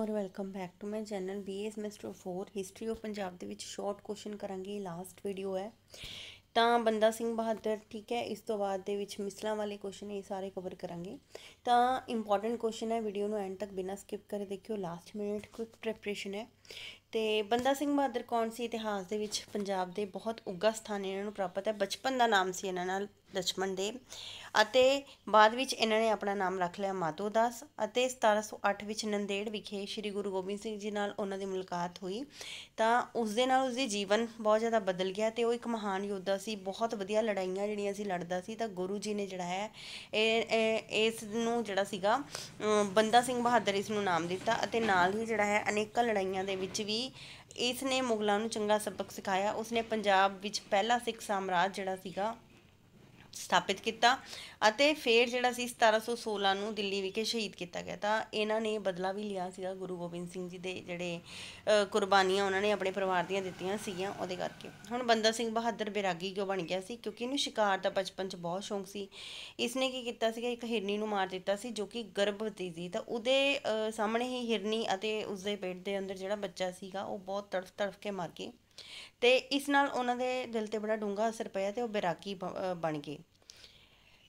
ਔਰ welcome back to my channel BA semester 4 history of Punjab ਦੇ ਵਿੱਚ ਸ਼ਾਰਟ ਕੁਐਸਚਨ ਕਰਾਂਗੇ ਲਾਸਟ ਵੀਡੀਓ ਹੈ ਤਾਂ ਬੰਦਾ ਸਿੰਘ ਬਹਾਦਰ ਠੀਕ ਹੈ ਇਸ ਤੋਂ ਬਾਅਦ ਦੇ ਵਿੱਚ ਮਿਸਲਾਂ ਵਾਲੇ ਕੁਐਸਚਨ ਇਹ ਸਾਰੇ ਕਵਰ ਕਰਾਂਗੇ ਤਾਂ ਇੰਪੋਰਟੈਂਟ ਕੁਐਸਚਨ ਹੈ ਵੀਡੀਓ ਨੂੰ ਐਂਡ ਤੱਕ ਬਿਨਾਂ ਸਕਿਪ ਕਰੇ ਦੇਖਿਓ ਲਾਸਟ ਮਿੰਟ ਕੁਇਕ ਪ੍ਰੈਪਰੇਸ਼ਨ ਹੈ ਤੇ ਬੰਦਾ ਸਿੰਘ ਬਹਾਦਰ ਕੌਣ ਸੀ ਇਤਿਹਾਸ ਦੇ ਵਿੱਚ ਪੰਜਾਬ ਦੇ ਬਹੁਤ ਉੱਗਾ ਸਥਾਨ ਇਹਨਾਂ ਨੂੰ ਪ੍ਰਾਪਤ ਹੈ ਬਚਪਨ ਦਾ ਨਾਮ ਸੀ ਇਹਨਾਂ ਨਾਲ ਲਛਮਣ ਦੇ ਅਤੇ ਬਾਅਦ ਵਿੱਚ ਇਹਨਾਂ ਨੇ ਆਪਣਾ ਨਾਮ ਰੱਖ ਲਿਆ ਮਾਧੋਦਾਸ ਅਤੇ 1708 ਵਿੱਚ ਨੰਦੇੜ ਵਿਖੇ ਸ੍ਰੀ ਗੁਰੂ ਗੋਬਿੰਦ ਸਿੰਘ ਜੀ ਨਾਲ ਉਹਨਾਂ ਦੀ ਮੁਲਾਕਾਤ ਹੋਈ ਤਾਂ ਉਸ ਦੇ ਨਾਲ ਉਸ ਦੇ ਜੀਵਨ ਬਹੁਤ ਜ਼ਿਆਦਾ ਬਦਲ ਗਿਆ ਤੇ ਉਹ ਇੱਕ ਮਹਾਨ ਯੋਧਾ ਸੀ ਬਹੁਤ ਵਧੀਆ ਲੜਾਈਆਂ ਜਿਹੜੀਆਂ ਸੀ ਲੜਦਾ ਸੀ ਤਾਂ ਗੁਰੂ ਜੀ ਨੇ ਜਿਹੜਾ ਹੈ ਇਹ ਇਸ ਨੂੰ ਜਿਹੜਾ ਸੀਗਾ ਬੰਦਾ ਸਿੰਘ ਬਹਾਦਰ ਇਸ ਨੂੰ ਨਾਮ ਦਿੱਤਾ ਅਤੇ ਨਾਲ ਹੀ ਜਿਹੜਾ ਹੈ ਅਨੇਕਾਂ ਲੜਾਈਆਂ ਦੇ ਵਿੱਚ ਵੀ ਇਸ ਨੇ ਮੁਗਲਾਂ ਨੂੰ ਚੰਗਾ ਸਬਕ ਸਿਖਾਇਆ ਉਸ ਨੇ ਪੰਜਾਬ ਵਿੱਚ ਪਹਿਲਾ ਸਿੱਖ ਸਾਮਰਾਜ ਜਿਹੜਾ ਸੀਗਾ ਸਥਾਪਿਤ ਕੀਤਾ ਅਤੇ ਫਿਰ ਜਿਹੜਾ ਸੀ 1716 ਨੂੰ ਦਿੱਲੀ ਵਿਖੇ ਸ਼ਹੀਦ ਕੀਤਾ ਗਿਆ ਤਾਂ ਇਹਨਾਂ ਨੇ ਬਦਲਾ ਵੀ ਲਿਆ ਸੀਗਾ ਗੁਰੂ ਗੋਬਿੰਦ ਸਿੰਘ ਜੀ ਦੇ ਜਿਹੜੇ ਕੁਰਬਾਨੀਆਂ ਉਹਨਾਂ ਨੇ ਆਪਣੇ ਪਰਿਵਾਰ ਦੀਆਂ ਦਿੱਤੀਆਂ ਸੀਗੀਆਂ ਉਹਦੇ ਕਰਕੇ ਹੁਣ ਬੰਦਾ ਸਿੰਘ ਬਹਾਦਰ ਬੇਰਾਗੀ ਕਿਉਂ ਬਣ ਗਿਆ ਸੀ ਕਿਉਂਕਿ ਇਹਨੂੰ ਸ਼ਿਕਾਰ ਦਾ ਬਚਪਨ 'ਚ ਬਹੁਤ ਸ਼ੌਂਕ ਸੀ ਇਸਨੇ ਕੀ ਕੀਤਾ ਸੀਗਾ ਇੱਕ ਹਿਰਨੀ ਨੂੰ ਮਾਰ ਦਿੱਤਾ ਸੀ ਜੋ ਕਿ ਗਰਭਵਤੀ ਸੀ ਤਾਂ ਉਹਦੇ ਸਾਹਮਣੇ ਹੀ ਹਿਰਨੀ ਅਤੇ ਉਸਦੇ ਪੇਟ ਦੇ ਅੰਦਰ ਜਿਹੜਾ ਬੱਚਾ ਸੀਗਾ ਉਹ ਬਹੁਤ ਤੜਫ ਤੜਫ ਕੇ ਮਰ ਗਿਆ ਤੇ ਇਸ ਨਾਲ ਉਹਨਾਂ ਦੇ ਦਿਲ ਤੇ ਬੜਾ ਡੂੰਘਾ ਅਸਰ ਪਿਆ ਤੇ ਉਹ ਬੇਰਾਕੀ ਬਣ ਗਏ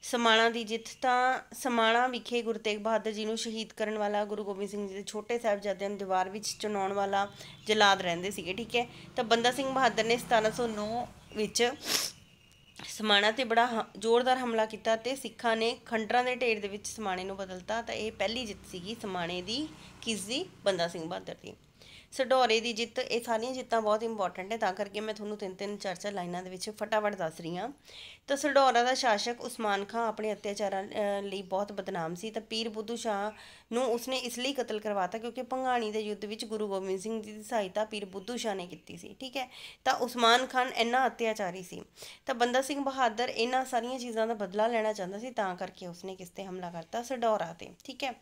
ਸਮਾਣਾ ਦੀ ਜਿੱਤ ਤਾਂ ਸਮਾਣਾ ਵਿਖੇ ਗੁਰੂ ਤੇਗ ਬਹਾਦਰ ਜੀ ਨੂੰ ਸ਼ਹੀਦ ਕਰਨ ਵਾਲਾ ਗੁਰੂ ਗੋਬਿੰਦ ਸਿੰਘ ਜੀ ਦੇ ਛੋਟੇ ਸਾਹਿਬਜ਼ਾਦਿਆਂ ਨੂੰ ਦੀਵਾਰ ਵਿੱਚ ਚੁਣਾਉਣ ਵਾਲਾ ਜਲਾਦ ਰਹਿੰਦੇ ਸੀਗੇ ਠੀਕ ਹੈ ਤਾਂ ਬੰਦਾ ਸਿੰਘ ਬਹਾਦਰ ਨੇ 1709 ਵਿੱਚ ਸਮਾਣਾ ਤੇ ਬੜਾ ਜ਼ੋਰਦਾਰ ਹਮਲਾ ਕੀਤਾ ਤੇ ਸਿੱਖਾਂ ਨੇ ਖੰਡਰਾਂ ਦੇ ਢੇਰ ਦੇ ਵਿੱਚ ਸਮਾਣੇ ਨੂੰ ਬਦਲਤਾ ਤਾਂ ਇਹ ਪਹਿਲੀ ਜਿੱਤ ਸੀਗੀ ਸਮਾਣੇ ਦੀ ਕਿਸ ਦੀ ਬੰਦਾ ਸਿੰਘ ਬਹਾਦਰ ਦੀ ਸਡੋਰੇ ਦੀ ਜਿੱਤ ਇਹ ਸਾਰੀਆਂ ਜਿੱਤਾਂ ਬਹੁਤ ਇੰਪੋਰਟੈਂਟ ਹੈ ਤਾਂ ਕਰਕੇ ਮੈਂ ਤੁਹਾਨੂੰ ਤਿੰਨ ਤਿੰਨ ਚਾਰ ਚਾਰ ਲਾਈਨਾਂ ਦੇ ਵਿੱਚ ਫਟਾਫਟ ਦੱਸ ਰਹੀ ਹਾਂ ਤਾਂ ਸਡੋਰਾ ਦਾ ਸ਼ਾਸਕ ਉਸਮਾਨ ਖਾਨ ਆਪਣੇ ਅਤਿਆਚਾਰਾਂ ਲਈ ਬਹੁਤ ਬਦਨਾਮ ਸੀ ਤਾਂ ਪੀਰ ਬੁੱਧੂ ਸ਼ਾਹ ਨੂੰ ਉਸਨੇ ਇਸ ਲਈ ਕਤਲ ਕਰਵਾਤਾ ਕਿਉਂਕਿ ਪੰਗਾਣੀ ਦੇ ਯੁੱਧ ਵਿੱਚ ਗੁਰੂ ਗੋਬਿੰਦ ਸਿੰਘ ਜੀ ਦੀ ਸਹਾਇਤਾ ਪੀਰ ਬੁੱਧੂ ਸ਼ਾਹ ਨੇ ਕੀਤੀ ਸੀ ਠੀਕ ਹੈ ਤਾਂ ਉਸਮਾਨ ਖਾਨ ਇੰਨਾ ਅਤਿਆਚਾਰੀ ਸੀ ਤਾਂ ਬੰਦਾ ਸਿੰਘ ਬਹਾਦਰ ਇਹਨਾਂ ਸਾਰੀਆਂ ਚੀਜ਼ਾਂ ਦਾ ਬਦਲਾ ਲੈਣਾ ਚਾਹੁੰਦਾ ਸੀ ਤਾਂ ਕਰਕੇ ਉਸਨੇ ਕਿਸ ਤੇ ਹਮਲਾ ਕਰਤਾ ਸਡੋਰਾ ਤੇ ਠੀਕ ਹੈ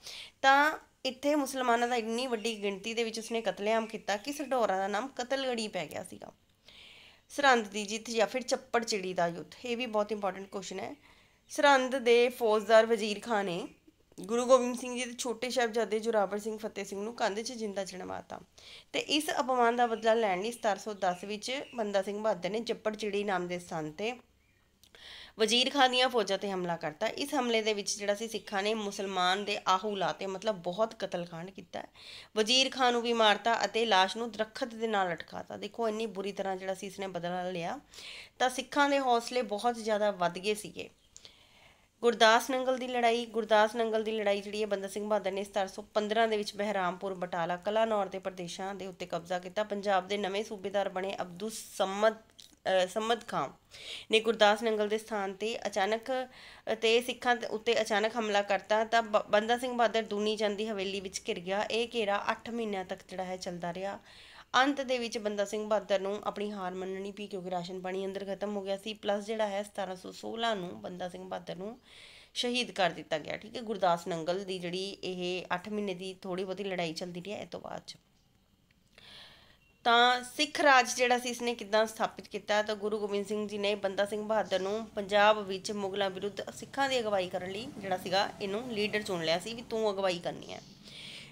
ਤਾਂ ਇੱਥੇ ਮੁਸਲਮਾਨਾਂ ਦਾ ਇੰਨੀ ਵੱਡੀ ਗਿਣਤੀ ਦੇ ਵਿੱਚ ਉਸਨੇ ਕਤਲੇਆਮ ਕੀਤਾ ਕਿ ਸਰਡੋਰਾ ਦਾ ਨਾਮ ਕਤਲਗੜੀ ਪੈ ਗਿਆ ਸੀਗਾ ਸਰੰਦ ਦੀ ਜਿੱਤ ਜਾਂ ਫਿਰ ਚੱਪੜ ਚਿੜੀ ਦਾ ਯੁੱਧ ਇਹ ਵੀ ਬਹੁਤ ਇੰਪੋਰਟੈਂਟ ਕੁਐਸਚਨ ਹੈ ਸਰੰਦ ਦੇ ਫੌਜਦਾਰ ਵਜ਼ੀਰ ਖਾਨ ਨੇ ਗੁਰੂ ਗੋਬਿੰਦ ਸਿੰਘ ਜੀ ਦੇ ਛੋਟੇ ਸਾਹਿਬਜ਼ਾਦੇ ਜੁਰਾਵਰ ਸਿੰਘ ਫਤਿਹ ਸਿੰਘ ਨੂੰ ਕੰਧ 'ਚ ਜਿੰਦਾ ਚਿਣਵਾਤਾ ਤੇ ਇਸ ਅਪਮਾਨ ਦਾ ਬਦਲਾ ਲੈਣ ਲਈ 1710 ਵਿੱਚ ਬੰਦਾ ਸਿੰਘ ਬਹਾਦਰ ਨੇ ਚੱਪੜ ਚਿੜੀ ਨਾਮ ਦੇ ਸਥਾਨ ਤੇ ਵਜ਼ੀਰ ਖਾਨ ਦੀਆਂ ਫੌਜਾਂ ਤੇ ਹਮਲਾ ਕਰਤਾ ਇਸ ਹਮਲੇ ਦੇ ਵਿੱਚ ਜਿਹੜਾ ਸੀ ਸਿੱਖਾਂ ਨੇ ਮੁਸਲਮਾਨ ਦੇ ਆਹੂ ਲਾਤੇ ਮਤਲਬ ਬਹੁਤ ਕਤਲकांड ਕੀਤਾ ਵਜ਼ੀਰ ਖਾਨ ਨੂੰ ਵੀ ਮਾਰਤਾ ਅਤੇ লাশ ਨੂੰ ਦਰਖਤ ਦੇ ਨਾਲ ਲਟਕਾਤਾ ਦੇਖੋ ਇੰਨੀ ਬੁਰੀ ਤਰ੍ਹਾਂ ਜਿਹੜਾ ਸੀ ਇਸ ਨੇ ਬਦਲਾ ਲਿਆ ਤਾਂ ਸਿੱਖਾਂ ਦੇ ਹੌਸਲੇ ਬਹੁਤ ਜ਼ਿਆਦਾ ਵੱਧ ਗਏ ਸੀਗੇ ਗੁਰਦਾਸ ਨੰਗਲ ਦੀ ਲੜਾਈ ਗੁਰਦਾਸ ਨੰਗਲ ਦੀ ਲੜਾਈ ਜਿਹੜੀ ਹੈ ਬੰਦਾ ਸਿੰਘ ਬਹਾਦਰ ਨੇ 1715 ਦੇ ਵਿੱਚ ਬਹਿਰਾਮਪੁਰ ਬਟਾਲਾ ਕਲਾਨੌਰ ਦੇ ਪ੍ਰਦੇਸ਼ਾਂ ਦੇ ਉੱਤੇ ਕਬਜ਼ਾ ਕੀਤਾ ਪੰਜਾਬ ਦੇ ਨਵੇਂ ਸੂਬੇਦਾਰ ਬਣੇ ਅਬਦੁਲ ਸਮਦ ਸਮਦ ਖਾਂ ਨੇ ਗੁਰਦਾਸ ਨੰਗਲ ਦੇ ਸਥਾਨ ਤੇ ਅਚਾਨਕ ਤੇ ਸਿੱਖਾਂ ਉੱਤੇ ਅਚਾਨਕ ਹਮਲਾ ਕਰਤਾ ਤਾਂ ਬੰਦਾ ਸਿੰਘ ਬਹਾਦਰ ਦੂਨੀ ਚੰਦ ਦੀ ਹਵੇਲੀ ਵਿੱਚ ਘਿਰ ਗਿਆ ਇਹ ਘੇਰਾ 8 ਮਹੀਨਿਆਂ ਤੱਕ ਜਿਹੜਾ ਹੈ ਚੱਲਦਾ ਰਿਹਾ ਅੰਤ ਦੇ ਵਿੱਚ ਬੰਦਾ ਸਿੰਘ ਬਹਾਦਰ ਨੂੰ ਆਪਣੀ ਹਾਰ ਮੰਨਣੀ ਪਈ ਕਿਉਂਕਿ ਰਾਸ਼ਨ ਪਾਣੀ ਅੰਦਰ ਖਤਮ ਹੋ ਗਿਆ ਸੀ ਪਲੱਸ ਜਿਹੜਾ ਹੈ 1716 ਨੂੰ ਬੰਦਾ ਸਿੰਘ ਬਹਾਦਰ ਨੂੰ ਸ਼ਹੀਦ ਕਰ ਦਿੱਤਾ ਗਿਆ ਠੀਕ ਹੈ ਗੁਰਦਾਸ ਨੰਗਲ ਦੀ ਜਿਹੜੀ ਇਹ 8 ਮਹੀਨੇ ਦੀ ਥੋੜੀ ਬਹੁਤੀ ਲੜਾਈ ਚੱਲਦੀ ਰਹੀ ਹੈ ਇਹ ਤੋਂ ਬਾਅਦ ਤਾਂ ਸਿੱਖ ਰਾਜ ਜਿਹੜਾ ਸੀ ਇਸਨੇ ਕਿਦਾਂ ਸਥਾਪਿਤ ਕੀਤਾ ਤਾਂ ਗੁਰੂ ਗੋਬਿੰਦ ਸਿੰਘ ਜੀ ਨੇ ਬੰਦਾ ਸਿੰਘ ਬਹਾਦਰ ਨੂੰ ਪੰਜਾਬ ਵਿੱਚ ਮੁਗਲਾਂ ਵਿਰੁੱਧ ਸਿੱਖਾਂ ਦੀ ਅਗਵਾਈ ਕਰਨ ਲਈ ਜਿਹੜਾ ਸੀਗਾ ਇਹਨੂੰ ਲੀਡਰ ਚੁਣ ਲਿਆ ਸੀ ਵੀ ਤੂੰ ਅਗਵਾਈ ਕਰਨੀ ਹੈ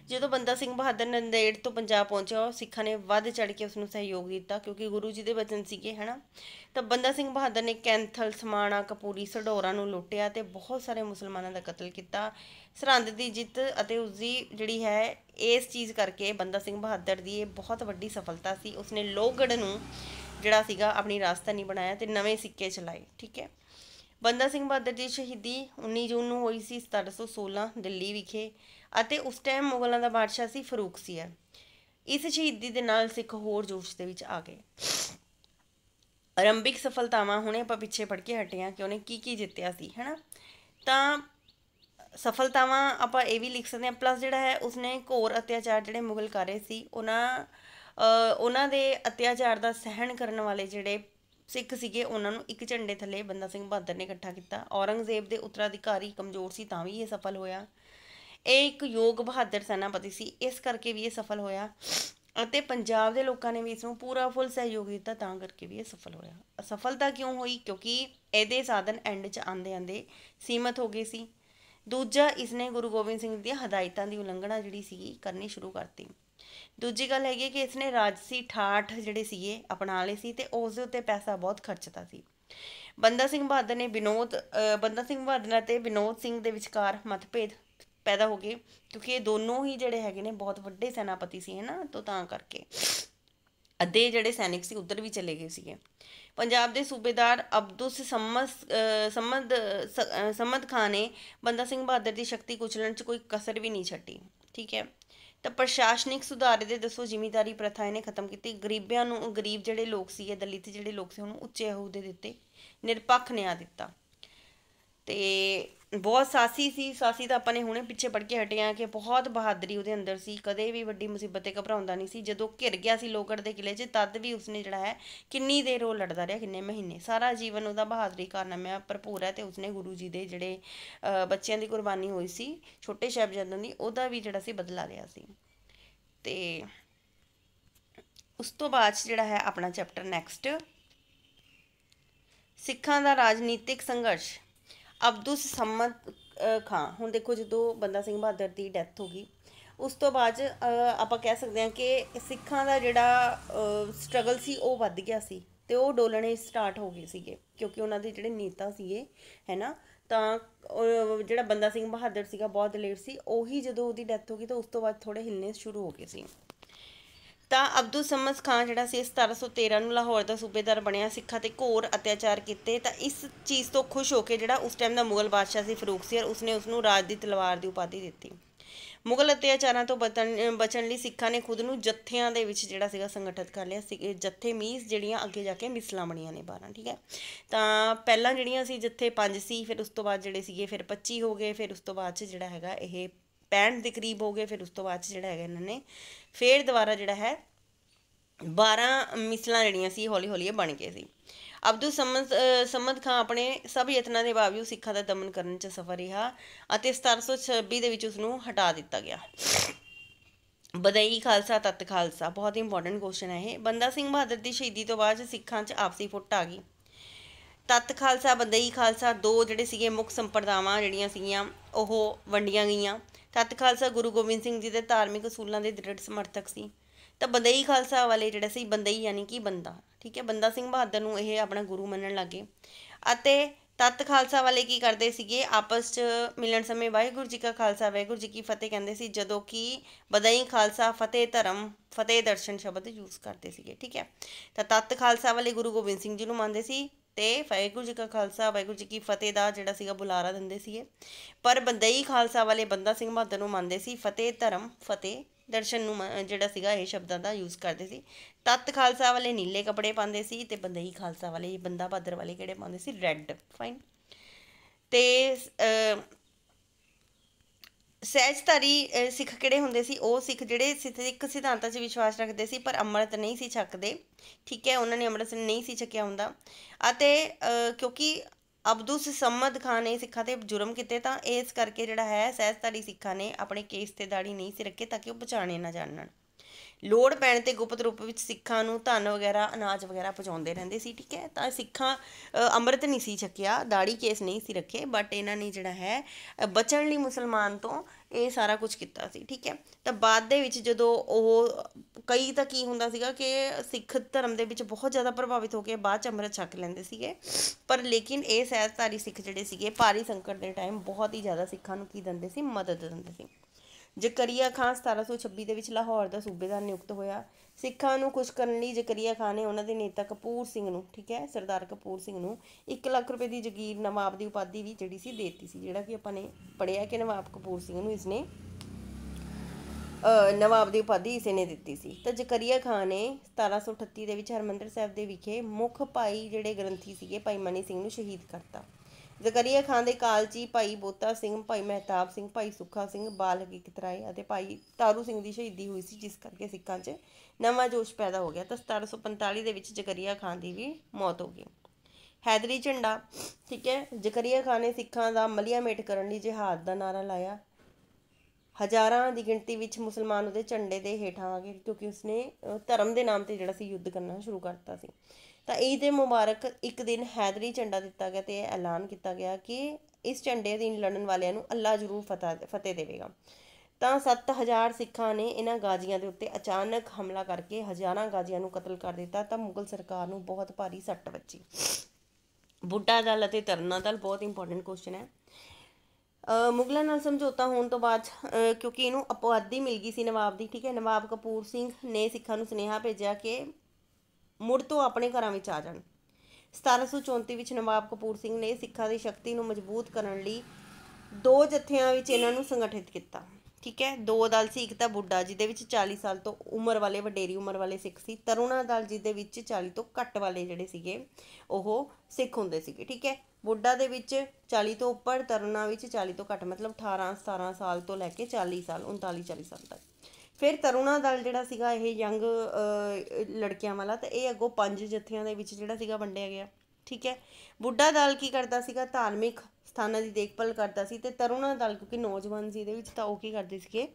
ਜਦੋਂ ਬੰਦਾ ਸਿੰਘ ਬਹਾਦਰ ਨੰਦੇੜ ਤੋਂ ਪੰਜਾਬ ਪਹੁੰਚਿਆ ਸਿੱਖਾਂ ਨੇ ਵੱਧ ਚੜ ਕੇ ਉਸ ਨੂੰ ਸਹਿਯੋਗ ਦਿੱਤਾ ਕਿਉਂਕਿ ਗੁਰੂ ਜੀ ਦੇ ਬਚਨ ਸੀਗੇ ਹਨਾ ਤਾਂ ਬੰਦਾ ਸਿੰਘ ਬਹਾਦਰ ਨੇ ਕੈਂਥਲ ਸਮਾਣਾ ਕਪੂਰੀ ਸਡੋਰਾ ਨੂੰ ਲੁੱਟਿਆ ਤੇ ਬਹੁਤ ਸਾਰੇ ਮੁਸਲਮਾਨਾਂ ਦਾ ਕਤਲ ਕੀਤਾ ਸਰਹੰਦ ਦੀ ਜਿੱਤ ਅਤੇ ਉਸ ਦੀ ਜਿਹੜੀ ਹੈ ਇਸ ਚੀਜ਼ ਕਰਕੇ ਬੰਦਾ ਸਿੰਘ ਬਹਾਦਰ ਦੀ ਇਹ ਬਹੁਤ ਵੱਡੀ ਸਫਲਤਾ ਸੀ ਉਸਨੇ ਲੋਗੜ ਨੂੰ ਜਿਹੜਾ ਸੀਗਾ ਆਪਣੀ ਰਾਜਧਾਨੀ ਬਣਾਇਆ ਤੇ ਨਵੇਂ ਸਿੱਕੇ ਚਲਾਏ ਠੀਕ ਹੈ ਬੰਦਾ ਸਿੰਘ ਬਹਾਦਰ ਦੀ ਸ਼ਹੀਦੀ 19 ਜੂਨ ਨੂੰ ਹੋਈ ਸੀ 1716 ਦਿੱਲੀ ਵਿਖੇ ਅਤੇ ਉਸ ਟਾਈਮ ਮੁਗਲਾਂ ਦਾ ਬਾਦਸ਼ਾਹ ਸੀ ਫਾਰੂਕ ਸੀਆ ਇਸ ਸ਼ਹੀਦੀ ਦੇ ਨਾਲ ਸਿੱਖ ਹੋਰ ਜੋਸ਼ ਦੇ ਵਿੱਚ ਆ ਗਏ ਆਰੰਭਿਕ ਸਫਲਤਾਵਾਂ ਹੁਣੇ ਆਪਾਂ ਪਿੱਛੇ ਪੜ ਕੇ ਹਟੇ ਆ ਕਿ ਉਹਨੇ ਕੀ ਕੀ ਜਿੱਤਿਆ ਸੀ ਹੈਨਾ ਤਾਂ ਸਫਲਤਾਵਾਂ ਆਪਾਂ ਇਹ ਵੀ ਲਿਖ ਸਕਦੇ ਆ ਪਲੱਸ ਜਿਹੜਾ ਹੈ ਉਸਨੇ ਘੋਰ ਅਤਿਆਚਾਰ ਜਿਹੜੇ ਮੁਗਲ ਕਰ ਰਹੇ ਸੀ ਉਹਨਾਂ ਉਹਨਾਂ ਦੇ ਅਤਿਆਚਾਰ ਦਾ ਸਹਿਣ ਕਰਨ ਵਾਲੇ ਜਿਹੜੇ ਸਿੱਖ ਸੀਗੇ ਉਹਨਾਂ ਨੂੰ ਇੱਕ ਝੰਡੇ ਥੱਲੇ ਬੰਦਾ ਸਿੰਘ ਬਹਾਦਰ ਨੇ ਇਕੱਠਾ ਕੀਤਾ ਔਰੰਗਜ਼ੇਬ ਦੇ ਉਤਰਾਧਿਕਾਰੀ ਕਮਜ਼ੋਰ ਸੀ ਤਾਂ ਵੀ ਇਹ ਸਫਲ ਹੋਇਆ ਇਹ ਇੱਕ ਯੋਗ ਬਹਾਦਰ ਸੈਨਾਪਤੀ ਸੀ ਇਸ ਕਰਕੇ ਵੀ ਇਹ ਸਫਲ ਹੋਇਆ ਅਤੇ ਪੰਜਾਬ ਦੇ ਲੋਕਾਂ ਨੇ ਵੀ ਇਸ ਨੂੰ ਪੂਰਾ ਫੁੱਲ ਸਹਿਯੋਗ ਦਿੱਤਾ ਤਾਂ ਕਰਕੇ ਵੀ ਇਹ ਸਫਲ ਹੋਇਆ ਅਸਫਲਤਾ ਕਿਉਂ ਹੋਈ ਕਿਉਂਕਿ ਇਹਦੇ ਸਾਧਨ ਐਂਡ 'ਚ ਆਂਦੇ ਆਂਦੇ ਸੀਮਤ ਹੋ ਗਏ ਸੀ ਦੂਜਾ ਇਸਨੇ ਗੁਰੂ ਗੋਬਿੰਦ ਸਿੰਘ ਦੀਆਂ ਹਦਾਇਤਾਂ ਦੀ ਉਲੰਘਣਾ ਜਿਹੜੀ ਸੀ ਕਰਨੀ ਸ਼ੁਰੂ ਕਰਤੀ ਦੂਜੀ ਗੱਲ ਹੈਗੀ ਕਿ ਇਸਨੇ ਰਾਜਸੀ ਠਾਠ ਜਿਹੜੇ ਸੀਗੇ ਅਪਣਾ ਲਏ ਸੀ ਤੇ ਉਸ ਦੇ ਉੱਤੇ ਪੈਸਾ ਬਹੁਤ ਖਰਚਤਾ ਸੀ ਬੰਦਾ ਸਿੰਘ ਬਹਾਦਰ ਨੇ ਵਿਨੋਦ ਬੰਦਾ ਸਿੰਘ ਬਹਾਦਰ ਤੇ ਵਿਨੋਦ ਸਿੰਘ ਦੇ ਵਿਚਕਾਰ ਮਤਭੇਦ ਪੈਦਾ ਹੋ ਗਏ ਕਿਉਂਕਿ ਇਹ ਦੋਨੋਂ ਹੀ ਜਿਹੜੇ ਹੈਗੇ ਨੇ ਬਹੁਤ ਵੱਡੇ ਸੈਨਾਪਤੀ ਸੀ ਹਨਾ ਤੋਂ ਤਾਂ ਕਰਕੇ ਅੱਧੇ ਜਿਹੜੇ ਸੈਨਿਕ ਸੀ ਉਧਰ ਵੀ ਚਲੇ ਗਏ ਸੀਗੇ ਪੰਜਾਬ ਦੇ ਸੂਬੇਦਾਰ ਅਬਦੁਸ ਸਮਸ ਸਮਦ ਸਮਦ ਖਾਨ ਨੇ ਬੰਦਾ ਸਿੰਘ ਬਹਾਦਰ ਦੀ ਸ਼ਕਤੀ ਕੁਚਲਣ 'ਚ ਕੋਈ ਕਸਰ ਵੀ ਨਹੀਂ ਛੱਡੀ ਠੀਕ ਹੈ ਤਾਂ ਪ੍ਰਸ਼ਾਸਨਿਕ ਸੁਧਾਰ ਦੇ ਦੱਸੋ ਜ਼ਿਮੀਦਾਰੀ ਪ੍ਰਥਾ ਇਹਨੇ ਖਤਮ ਕੀਤੀ ਗਰੀਬਿਆਂ ਨੂੰ ਗਰੀਬ ਜਿਹੜੇ ਲੋਕ ਸੀ ਇਹ ਦਲਿਤ ਜਿਹੜੇ ਲੋਕ ਸੀ ਉਹਨੂੰ ਉੱਚੇ ਹੋਦੇ ਦਿੱਤੇ ਨਿਰਪੱਖ ਨਿਆਂ ਦਿੱਤਾ ਤੇ ਬਹੁਤ ਸਾਸੀ ਸੀ ਸਾਸੀ ਤਾਂ ਆਪਾਂ ਨੇ ਹੁਣੇ ਪਿੱਛੇ ਪੜ ਕੇ ਹਟਿਆ ਕਿ ਬਹੁਤ ਬਹਾਦਰੀ ਉਹਦੇ ਅੰਦਰ ਸੀ ਕਦੇ ਵੀ ਵੱਡੀ ਮੁਸੀਬਤ ਤੇ ਘਬਰਾਉਂਦਾ ਨਹੀਂ ਸੀ ਜਦੋਂ ਘਿਰ ਗਿਆ ਸੀ ਲੋਕੜ ਦੇ ਕਿਲੇ 'ਚ ਤਦ ਵੀ ਉਸਨੇ ਜਿਹੜਾ ਹੈ ਕਿੰਨੀ ਦੇਰ ਉਹ ਲੜਦਾ ਰਿਹਾ ਕਿੰਨੇ ਮਹੀਨੇ ਸਾਰਾ ਜੀਵਨ ਉਹਦਾ ਬਹਾਦਰੀ ਕਾਰਨਾਮਿਆਂ ਭਰਪੂਰ ਹੈ ਤੇ ਉਸਨੇ ਗੁਰੂ ਜੀ ਦੇ ਜਿਹੜੇ ਬੱਚਿਆਂ ਦੀ ਕੁਰਬਾਨੀ ਹੋਈ ਸੀ ਛੋਟੇ ਸਾਹਿਬਜ਼ਾਦਿਆਂ ਦੀ ਉਹਦਾ ਵੀ ਜਿਹੜਾ ਸੀ ਬਦਲਾ ਲਿਆ ਸੀ ਤੇ ਉਸ ਤੋਂ ਬਾਅਦ ਜਿਹੜਾ ਹੈ ਆਪਣਾ ਚੈਪਟਰ ਨੈਕਸਟ ਸਿੱਖਾਂ ਦਾ ਰਾਜਨੀਤਿਕ ਸੰਘਰਸ਼ ਅਬਦੁਸ ਸਮਦ ਖਾਂ ਹੁਣ ਦੇਖੋ ਜਦੋਂ ਬੰਦਾ ਸਿੰਘ ਬਹਾਦਰ ਦੀ ਡੈਥ ਹੋ ਗਈ ਉਸ ਤੋਂ ਬਾਅਦ ਆਪਾਂ ਕਹਿ ਸਕਦੇ ਹਾਂ ਕਿ ਸਿੱਖਾਂ ਦਾ ਜਿਹੜਾ ਸਟਰਗਲ ਸੀ ਉਹ ਵੱਧ ਗਿਆ ਸੀ ਤੇ ਉਹ ਡੋਲਣੇ ਸਟਾਰਟ ਹੋ ਗਏ ਸੀਗੇ ਕਿਉਂਕਿ ਉਹਨਾਂ ਦੇ ਜਿਹੜੇ ਨੇਤਾ ਸੀਗੇ ਹੈਨਾ ਤਾਂ ਜਿਹੜਾ ਬੰਦਾ ਸਿੰਘ ਬਹਾਦਰ ਸੀਗਾ ਬਹੁਤ ਲੇਟ ਸੀ ਉਹੀ ਜਦੋਂ ਉਹਦੀ ਡੈਥ ਹੋ ਗਈ ਤਾਂ ਉਸ ਤੋਂ ਬਾਅਦ ਥੋੜੇ ਹਿਲਨੇ ਸ਼ੁਰੂ ਹੋ ਗਏ ਸੀ ਤਾਂ ਅਬਦੁਲ ਸਮਸ ਖਾਨ ਜਿਹੜਾ ਸੀ 1713 ਨੂੰ ਲਾਹੌਰ ਦਾ ਸੂਬੇਦਾਰ ਬਣਿਆ ਸਿੱਖਾਂ ਤੇ ਘੋਰ ਅਤਿਆਚਾਰ ਕੀਤੇ ਤਾਂ ਇਸ ਚੀਜ਼ ਤੋਂ ਖੁਸ਼ ਹੋ ਕੇ ਜਿਹੜਾ ਉਸ ਟਾਈਮ ਦਾ ਮੁਗਲ ਬਾਦਸ਼ਾਹ ਸੀ ਫਰੂਖ ਸੀਰ ਉਸਨੇ ਉਸ ਨੂੰ ਰਾਜ ਦੀ ਤਲਵਾਰ ਦੀ ਉਪਾਧੀ ਦਿੱਤੀ ਮੁਗਲ ਅਤਿਆਚਾਰਾਂ ਤੋਂ ਬਚਣ ਲਈ ਸਿੱਖਾਂ ਨੇ ਖੁਦ ਨੂੰ ਜੱਥਿਆਂ ਦੇ ਵਿੱਚ ਜਿਹੜਾ ਸੀਗਾ ਸੰਗਠਿਤ ਕਰ ਲਿਆ ਸੀ ਜੱਥੇ ਮੀਸ ਜਿਹੜੀਆਂ ਅੱਗੇ ਜਾ ਕੇ ਮਿਸਲਾਂ ਬਣੀਆਂ ਨੇ 12 ਠੀਕ ਹੈ ਤਾਂ ਪਹਿਲਾਂ ਜਿਹੜੀਆਂ ਸੀ ਜੱਥੇ 5 ਸੀ ਫਿਰ ਉਸ ਤੋਂ ਬਾਅਦ ਜਿਹੜੇ ਸੀਗੇ ਫਿਰ 25 ਹੋ ਗਏ ਫਿਰ ਉਸ ਤੋਂ ਬਾਅਦ ਜਿਹੜਾ ਹੈਗਾ ਇਹ 65 ਦੇ ਕਰੀਬ ਹੋ ਗਏ ਫਿਰ ਉਸ ਤੋਂ ਬਾਅਦ ਜਿਹੜਾ ਹੈਗਾ ਇਹਨਾਂ ਨੇ ਫੇਰ ਦੁਬਾਰਾ ਜਿਹੜਾ ਹੈ 12 ਮਿਸਲਾਂ ਜਿਹੜੀਆਂ ਸੀ ਹੌਲੀ ਹੌਲੀ ਬਣ ਗਏ ਸੀ ਅਬਦੁਲ ਸਮਦ ਸਮਦ ਖਾਨ ਆਪਣੇ ਸਭ ਯਤਨਾਂ ਦੇ ਬਾਵਜੂਦ ਸਿੱਖਾਂ ਦਾ ਦਮਨ ਕਰਨ 'ਚ ਸਫਲ ਰਿਹਾ ਅਤੇ 1726 ਦੇ ਵਿੱਚ ਉਸ ਨੂੰ ਹਟਾ ਦਿੱਤਾ ਗਿਆ ਬਦਈ ਖਾਲਸਾ ਤਤ ਖਾਲਸਾ ਬਹੁਤ ਇੰਪੋਰਟੈਂਟ ਕੁਐਸਚਨ ਹੈ ਇਹ ਬੰਦਾ ਸਿੰਘ ਬਹਾਦਰ ਦੀ ਸ਼ਹੀਦੀ ਤੋਂ ਬਾਅਦ ਸਿੱਖਾਂ 'ਚ ਆਪਸੀ ਫੁੱਟ ਆ ਗਈ ਤਤ ਖਾਲਸਾ ਬੰਦਈ ਖਾਲਸਾ ਦੋ ਜਿਹੜੇ ਸੀਗੇ ਮੁੱਖ ਸੰਪਰਦਾਵਾਂ ਜਿਹੜੀਆਂ ਸੀਗੀਆਂ ਉਹ ਵੰਡੀਆਂ ਗਈਆਂ ਤਤ ਖਾਲਸਾ ਗੁਰੂ ਗੋਬਿੰਦ ਸਿੰਘ ਜੀ ਦੇ ਧਾਰਮਿਕ ਸੂਲਾਂ ਦੇ ਦ੍ਰਿੜ ਸਮਰਥਕ ਸੀ ਤਾਂ ਬੰਦਈ ਖਾਲਸਾ ਵਾਲੇ ਜਿਹੜਾ ਸੀ ਬੰਦਈ ਯਾਨੀ ਕਿ ਬੰਦਾ ਠੀਕ ਹੈ ਬੰਦਾ ਸਿੰਘ ਬਹਾਦਰ ਨੂੰ ਇਹ ਆਪਣਾ ਗੁਰੂ ਮੰਨਣ ਲੱਗੇ ਅਤੇ ਤਤ ਖਾਲਸਾ ਵਾਲੇ ਕੀ ਕਰਦੇ ਸੀਗੇ ਆਪਸ ਚ ਮਿਲਣ ਸਮੇਂ ਵਾਹਿਗੁਰੂ ਜੀ ਕਾ ਖਾਲਸਾ ਵਾਹਿਗੁਰੂ ਜੀ ਕੀ ਫਤਿਹ ਕਹਿੰਦੇ ਸੀ ਜਦੋਂ ਕਿ ਬਦਈ ਖਾਲਸਾ ਫਤਿਹ ਧਰਮ ਫਤਿਹ ਦਰਸ਼ਨ ਸ਼ਬਦ ਯੂਜ਼ ਕਰਦੇ ਸੀਗੇ ਠੀਕ ਹੈ ਤਾਂ ਤਤ ਖਾਲਸਾ ਵਾਲੇ ਗੁਰੂ ਗੋਬਿੰਦ ਸਿੰਘ ਜੀ ਨੂੰ ਮੰਨਦੇ ਸੀ ਤੇ ਵਾਹਿਗੁਰੂ ਜੀ ਕਾ ਖਾਲਸਾ ਵਾਹਿਗੁਰੂ ਜੀ ਕੀ ਫਤਿਹ ਦਾ ਜਿਹੜਾ ਸੀਗਾ ਬੁਲਾਰਾ ਦਿੰਦੇ ਸੀਗੇ ਪਰ ਬੰਦਈ ਖਾਲਸਾ ਵਾਲੇ ਬੰਦਾ ਸਿੰਘ ਬਹਾਦਰ ਨੂੰ ਮੰਨਦੇ ਸੀ ਫਤਿਹ ਧਰਮ ਫਤਿਹ ਦਰਸ਼ਨ ਨੂੰ ਜਿਹੜਾ ਸੀਗਾ ਇਹ ਸ਼ਬਦਾਂ ਦਾ ਯੂਜ਼ ਕਰਦੇ ਸੀ ਤਤ ਖਾਲਸਾ ਵਾਲੇ ਨੀਲੇ ਕੱਪੜੇ ਪਾਉਂਦੇ ਸੀ ਤੇ ਬੰਦਈ ਖਾਲਸਾ ਵਾਲੇ ਬੰਦਾ ਬਹਾਦਰ ਵਾਲੇ ਕਿਹੜੇ ਪਾਉਂਦੇ ਸੀ ਰੈੱਡ ਫਾਈਨ ਤੇ ਸਹਿਜਧਾਰੀ ਸਿੱਖ ਕਿਹੜੇ ਹੁੰਦੇ ਸੀ ਉਹ ਸਿੱਖ ਜਿਹੜੇ ਸਿੱਖ ਸਿਧਾਂਤਾਂ 'ਚ ਵਿਸ਼ਵਾਸ ਰੱਖਦੇ ਸੀ ਪਰ ਅੰਮ੍ਰਿਤ ਨਹੀਂ ਸੀ ਛਕਦੇ ਠੀਕ ਹੈ ਉਹਨਾਂ ਨੇ ਅੰਮ੍ਰਿਤ ਨਹੀਂ ਸੀ ਛਕਿਆ ਹੁੰਦਾ ਅਤੇ ਕਿਉਂਕਿ ਅਬਦੁਸ ਸਮਦ ਖਾਨ ਨੇ ਸਿੱਖਾਂ ਤੇ ਜੁਰਮ ਕੀਤੇ ਤਾਂ ਇਸ ਕਰਕੇ ਜਿਹੜਾ ਹੈ ਸਹਿਜਧਾਰੀ ਸਿੱਖਾਂ ਨੇ ਆਪਣੇ ਕੇਸ ਤੇ ਦਾੜੀ ਨਹੀਂ ਸੀ ਰੱਖੇ ਤਾਂ ਕਿ ਉਹ ਪਛਾਣੇ ਨਾ ਜਾਣਨ ਲੋੜ ਪੈਣ ਤੇ ਗੁਪਤ ਰੂਪ ਵਿੱਚ ਸਿੱਖਾਂ ਨੂੰ ਧਨ ਵਗੈਰਾ ਅਨਾਜ ਵਗੈਰਾ ਪਹੁੰਚਾਉਂਦੇ ਰਹਿੰਦੇ ਸੀ ਠੀਕ ਹੈ ਤਾਂ ਸਿੱਖਾਂ ਅੰਮ੍ਰਿਤ ਨਹੀਂ ਸੀ ਛਕਿਆ ਦਾੜੀ ਕੇਸ ਨਹੀਂ ਸੀ ਰੱਖੇ ਬਟ ਇਹਨਾਂ ਨੇ ਜਿਹੜਾ ਹੈ ਬਚਣ ਲਈ ਮੁਸਲਮਾਨ ਤੋਂ ਇਹ ਸਾਰਾ ਕੁਝ ਕੀਤਾ ਸੀ ਠੀਕ ਹੈ ਤਾਂ ਬਾਅਦ ਦੇ ਵਿੱਚ ਜਦੋਂ ਉਹ ਕਈ ਤਾਂ ਕੀ ਹੁੰਦਾ ਸੀਗਾ ਕਿ ਸਿੱਖ ਧਰਮ ਦੇ ਵਿੱਚ ਬਹੁਤ ਜ਼ਿਆਦਾ ਪ੍ਰਭਾਵਿਤ ਹੋ ਕੇ ਬਾਅਦ ਚ ਅੰਮ੍ਰਿਤ ਛਕ ਲੈਂਦੇ ਸੀਗੇ ਪਰ ਲੇਕਿਨ ਇਹ ਸਹਿਜਧਾਰੀ ਸਿੱਖ ਜਿਹੜੇ ਸੀਗੇ ਭਾਰੀ ਸੰਕਟ ਦੇ ਟਾਈਮ ਬਹੁਤ ਹੀ ਜ਼ਿਆਦਾ ਸਿੱਖਾਂ ਨੂੰ ਕੀ ਦਿੰਦੇ ਸੀ ਮਦਦ ਦਿੰਦੇ ਸੀ ਜ਼ਕਰੀਆ ਖਾਨ 1726 ਦੇ ਵਿੱਚ ਲਾਹੌਰ ਦਾ ਸੂਬੇਦਾਰ ਨਿਯੁਕਤ ਹੋਇਆ ਸਿੱਖਾਂ ਨੂੰ ਖੁਸ਼ ਕਰਨ ਲਈ ਜ਼ਕਰੀਆ ਖਾਨ ਨੇ ਉਹਨਾਂ ਦੇ ਨੇਤਾ ਕਪੂਰ ਸਿੰਘ ਨੂੰ ਠੀਕ ਹੈ ਸਰਦਾਰ ਕਪੂਰ ਸਿੰਘ ਨੂੰ 1 ਲੱਖ ਰੁਪਏ ਦੀ ਜ਼ਗੀਰ ਨਵਾਬ ਦੀ ਉਪਾਧੀ ਵੀ ਜਿਹੜੀ ਸੀ ਦੇਤੀ ਸੀ ਜਿਹੜਾ ਕਿ ਆਪਾਂ ਨੇ ਪੜਿਆ ਕਿ ਨਵਾਬ ਕਪੂਰ ਸਿੰਘ ਨੂੰ ਇਸਨੇ ਨਵਾਬ ਦੀ ਉਪਾਧੀ ਇਸੇ ਨੇ ਦਿੱਤੀ ਸੀ ਤਾਂ ਜ਼ਕਰੀਆ ਖਾਨ ਨੇ 1738 ਦੇ ਵਿੱਚ ਹਰਮੰਦਰ ਸਾਹਿਬ ਦੇ ਵਿਖੇ ਮੁੱਖ ਭਾਈ ਜਿਹੜੇ ਗ੍ਰੰਥੀ ਸੀਗੇ ਭਾਈ ਮਨੀ ਸਿੰਘ ਨੂੰ ਸ਼ਹੀਦ ਕਰਤਾ ਜ਼ਕਰੀਆ ਖਾਨ ਦੇ ਕਾਲਜੀ ਭਾਈ ਬੋਤਾ ਸਿੰਘ ਭਾਈ ਮਹਿਤਾਬ ਸਿੰਘ ਭਾਈ ਸੁਖਾ ਸਿੰਘ ਬਾਲ ਹਕੀਕਤ ਰਾਏ ਅਤੇ ਭਾਈ ਤਾਰੂ ਸਿੰਘ ਦੀ ਸ਼ਹੀਦੀ ਹੋਈ ਸੀ ਜਿਸ ਕਰਕੇ ਸਿੱਖਾਂ 'ਚ ਨਵਾਂ ਜੋਸ਼ ਪੈਦਾ ਹੋ ਗਿਆ ਤਾਂ 1745 ਦੇ ਵਿੱਚ ਜ਼ਕਰੀਆ ਖਾਨ ਦੀ ਵੀ ਮੌਤ ਹੋ ਗਈ ਹੈਦਰੀ ਝੰਡਾ ਠੀਕ ਹੈ ਜ਼ਕਰੀਆ ਖਾਨ ਨੇ ਸਿੱਖਾਂ ਦਾ ਮਲਿਆ ਮੇਟ ਕਰਨ ਲਈ ਜਿਹਹਾਦ ਦਾ ਨਾਰਾ ਲਾਇਆ ਹਜ਼ਾਰਾਂ ਦੀ ਗਿਣਤੀ ਵਿੱਚ ਮੁਸਲਮਾਨ ਉਹਦੇ ਝੰਡੇ ਦੇ ਹੇਠਾਂ ਆ ਗਏ ਕਿਉਂਕਿ ਉਸਨੇ ਧਰਮ ਦੇ ਨਾਮ ਤੇ ਜਿਹੜਾ ਸੀ ਯੁੱਧ ਕਰਨਾ ਸ਼ੁਰੂ ਕਰਤਾ ਸੀ ਤਾਂ ਇਹ ਦੇ ਮੁਬਾਰਕ ਇੱਕ ਦਿਨ ਹੈਦਰੀ ਝੰਡਾ ਦਿੱਤਾ ਗਿਆ ਤੇ ਇਹ ਐਲਾਨ ਕੀਤਾ ਗਿਆ ਕਿ ਇਸ ਝੰਡੇ ਦਿਨ ਲੜਨ ਵਾਲਿਆਂ ਨੂੰ ਅੱਲਾ ਜ਼ਰੂਰ ਫਤਿਹ ਦੇਵੇਗਾ ਤਾਂ 7000 ਸਿੱਖਾਂ ਨੇ ਇਹਨਾਂ ਗਾਜ਼ੀਆਂ ਦੇ ਉੱਤੇ ਅਚਾਨਕ ਹਮਲਾ ਕਰਕੇ ਹਜ਼ਾਰਾਂ ਗਾਜ਼ੀਆਂ ਨੂੰ ਕਤਲ ਕਰ ਦਿੱਤਾ ਤਾਂ ਮੁਗਲ ਸਰਕਾਰ ਨੂੰ ਬਹੁਤ ਭਾਰੀ ਸੱਟ ਵੱਜੀ ਬੁੱਢਾ ਦਲ ਅਤੇ ਤਰਨਾ ਦਲ ਬਹੁਤ ਇੰਪੋਰਟੈਂਟ ਕੁਐਸਚਨ ਹੈ ਮੁਗਲਾਂ ਨਾਲ ਸਮਝੌਤਾ ਹੋਣ ਤੋਂ ਬਾਅਦ ਕਿਉਂਕਿ ਇਹਨੂੰ ਅਪਵਾਦੀ ਮਿਲ ਗਈ ਸੀ ਨਵਾਬ ਦੀ ਠੀਕ ਹੈ ਨਵਾਬ ਕਪੂਰ ਸਿੰਘ ਨੇ ਸਿੱਖਾਂ ਨੂੰ ਸੁਨੇਹਾ ਭੇਜਿਆ ਕਿ ਮੁੜ ਤੋਂ ਆਪਣੇ ਘਰਾਂ ਵਿੱਚ ਆ ਜਾਣ 1734 ਵਿੱਚ ਨਵਾਬ ਕਪੂਰ ਸਿੰਘ ਨੇ ਸਿੱਖਾਂ ਦੀ ਸ਼ਕਤੀ ਨੂੰ ਮਜ਼ਬੂਤ ਕਰਨ ਲਈ ਦੋ ਜਥਿਆਂ ਵਿੱਚ ਇਹਨਾਂ ਨੂੰ ਸੰਗਠਿਤ ਕੀਤਾ ਠੀਕ ਹੈ ਦੋ ਦਲ ਸੀ ਇੱਕ ਤਾਂ ਬੁੱਢਾ ਜਿਹਦੇ ਵਿੱਚ 40 ਸਾਲ ਤੋਂ ਉਮਰ ਵਾਲੇ ਵਡੇਰੀ ਉਮਰ ਵਾਲੇ ਸਿੱਖ ਸੀ ਤਰੁਣਾ ਦਲ ਜਿਹਦੇ ਵਿੱਚ 40 ਤੋਂ ਘੱਟ ਵਾਲੇ ਜਿਹੜੇ ਸੀਗੇ ਉਹ ਸਿੱਖ ਹੁੰਦੇ ਸੀਗੇ ਠੀਕ ਹੈ ਬੁੱਢਾ ਦੇ ਵਿੱਚ 40 ਤੋਂ ਉੱਪਰ ਤਰੁਣਾ ਵਿੱਚ 40 ਤੋਂ ਘੱਟ ਮਤਲਬ 18 17 ਸਾਲ ਤੋਂ ਲੈ ਕੇ 40 ਸਾਲ 39 40 ਸਾਲ ਤੱਕ ਫਿਰ ਤਰੁਣਾ ਦਲ ਜਿਹੜਾ ਸੀਗਾ ਇਹ ਯੰਗ ਲੜਕਿਆਂ ਵਾਲਾ ਤੇ ਇਹ ਅੱਗੋਂ ਪੰਜ ਜਥਿਆਂ ਦੇ ਵਿੱਚ ਜਿਹੜਾ ਸੀਗਾ ਵੰਡਿਆ ਗਿਆ ਠੀਕ ਹੈ ਬੁੱਢਾ ਦਲ ਕੀ ਕਰਦਾ ਸੀਗਾ ਧਾਰਮਿਕ ਸਥਾਨਾਂ ਦੀ ਦੇਖਭਾਲ ਕਰਦਾ ਸੀ ਤੇ ਤਰੁਣਾ ਦਲ ਕਿਉਂਕਿ ਨੌਜਵਾਨ ਸੀ ਦੇ ਵਿੱਚ ਤਾਂ ਉਹ ਕੀ ਕਰਦੇ ਸੀਗੇ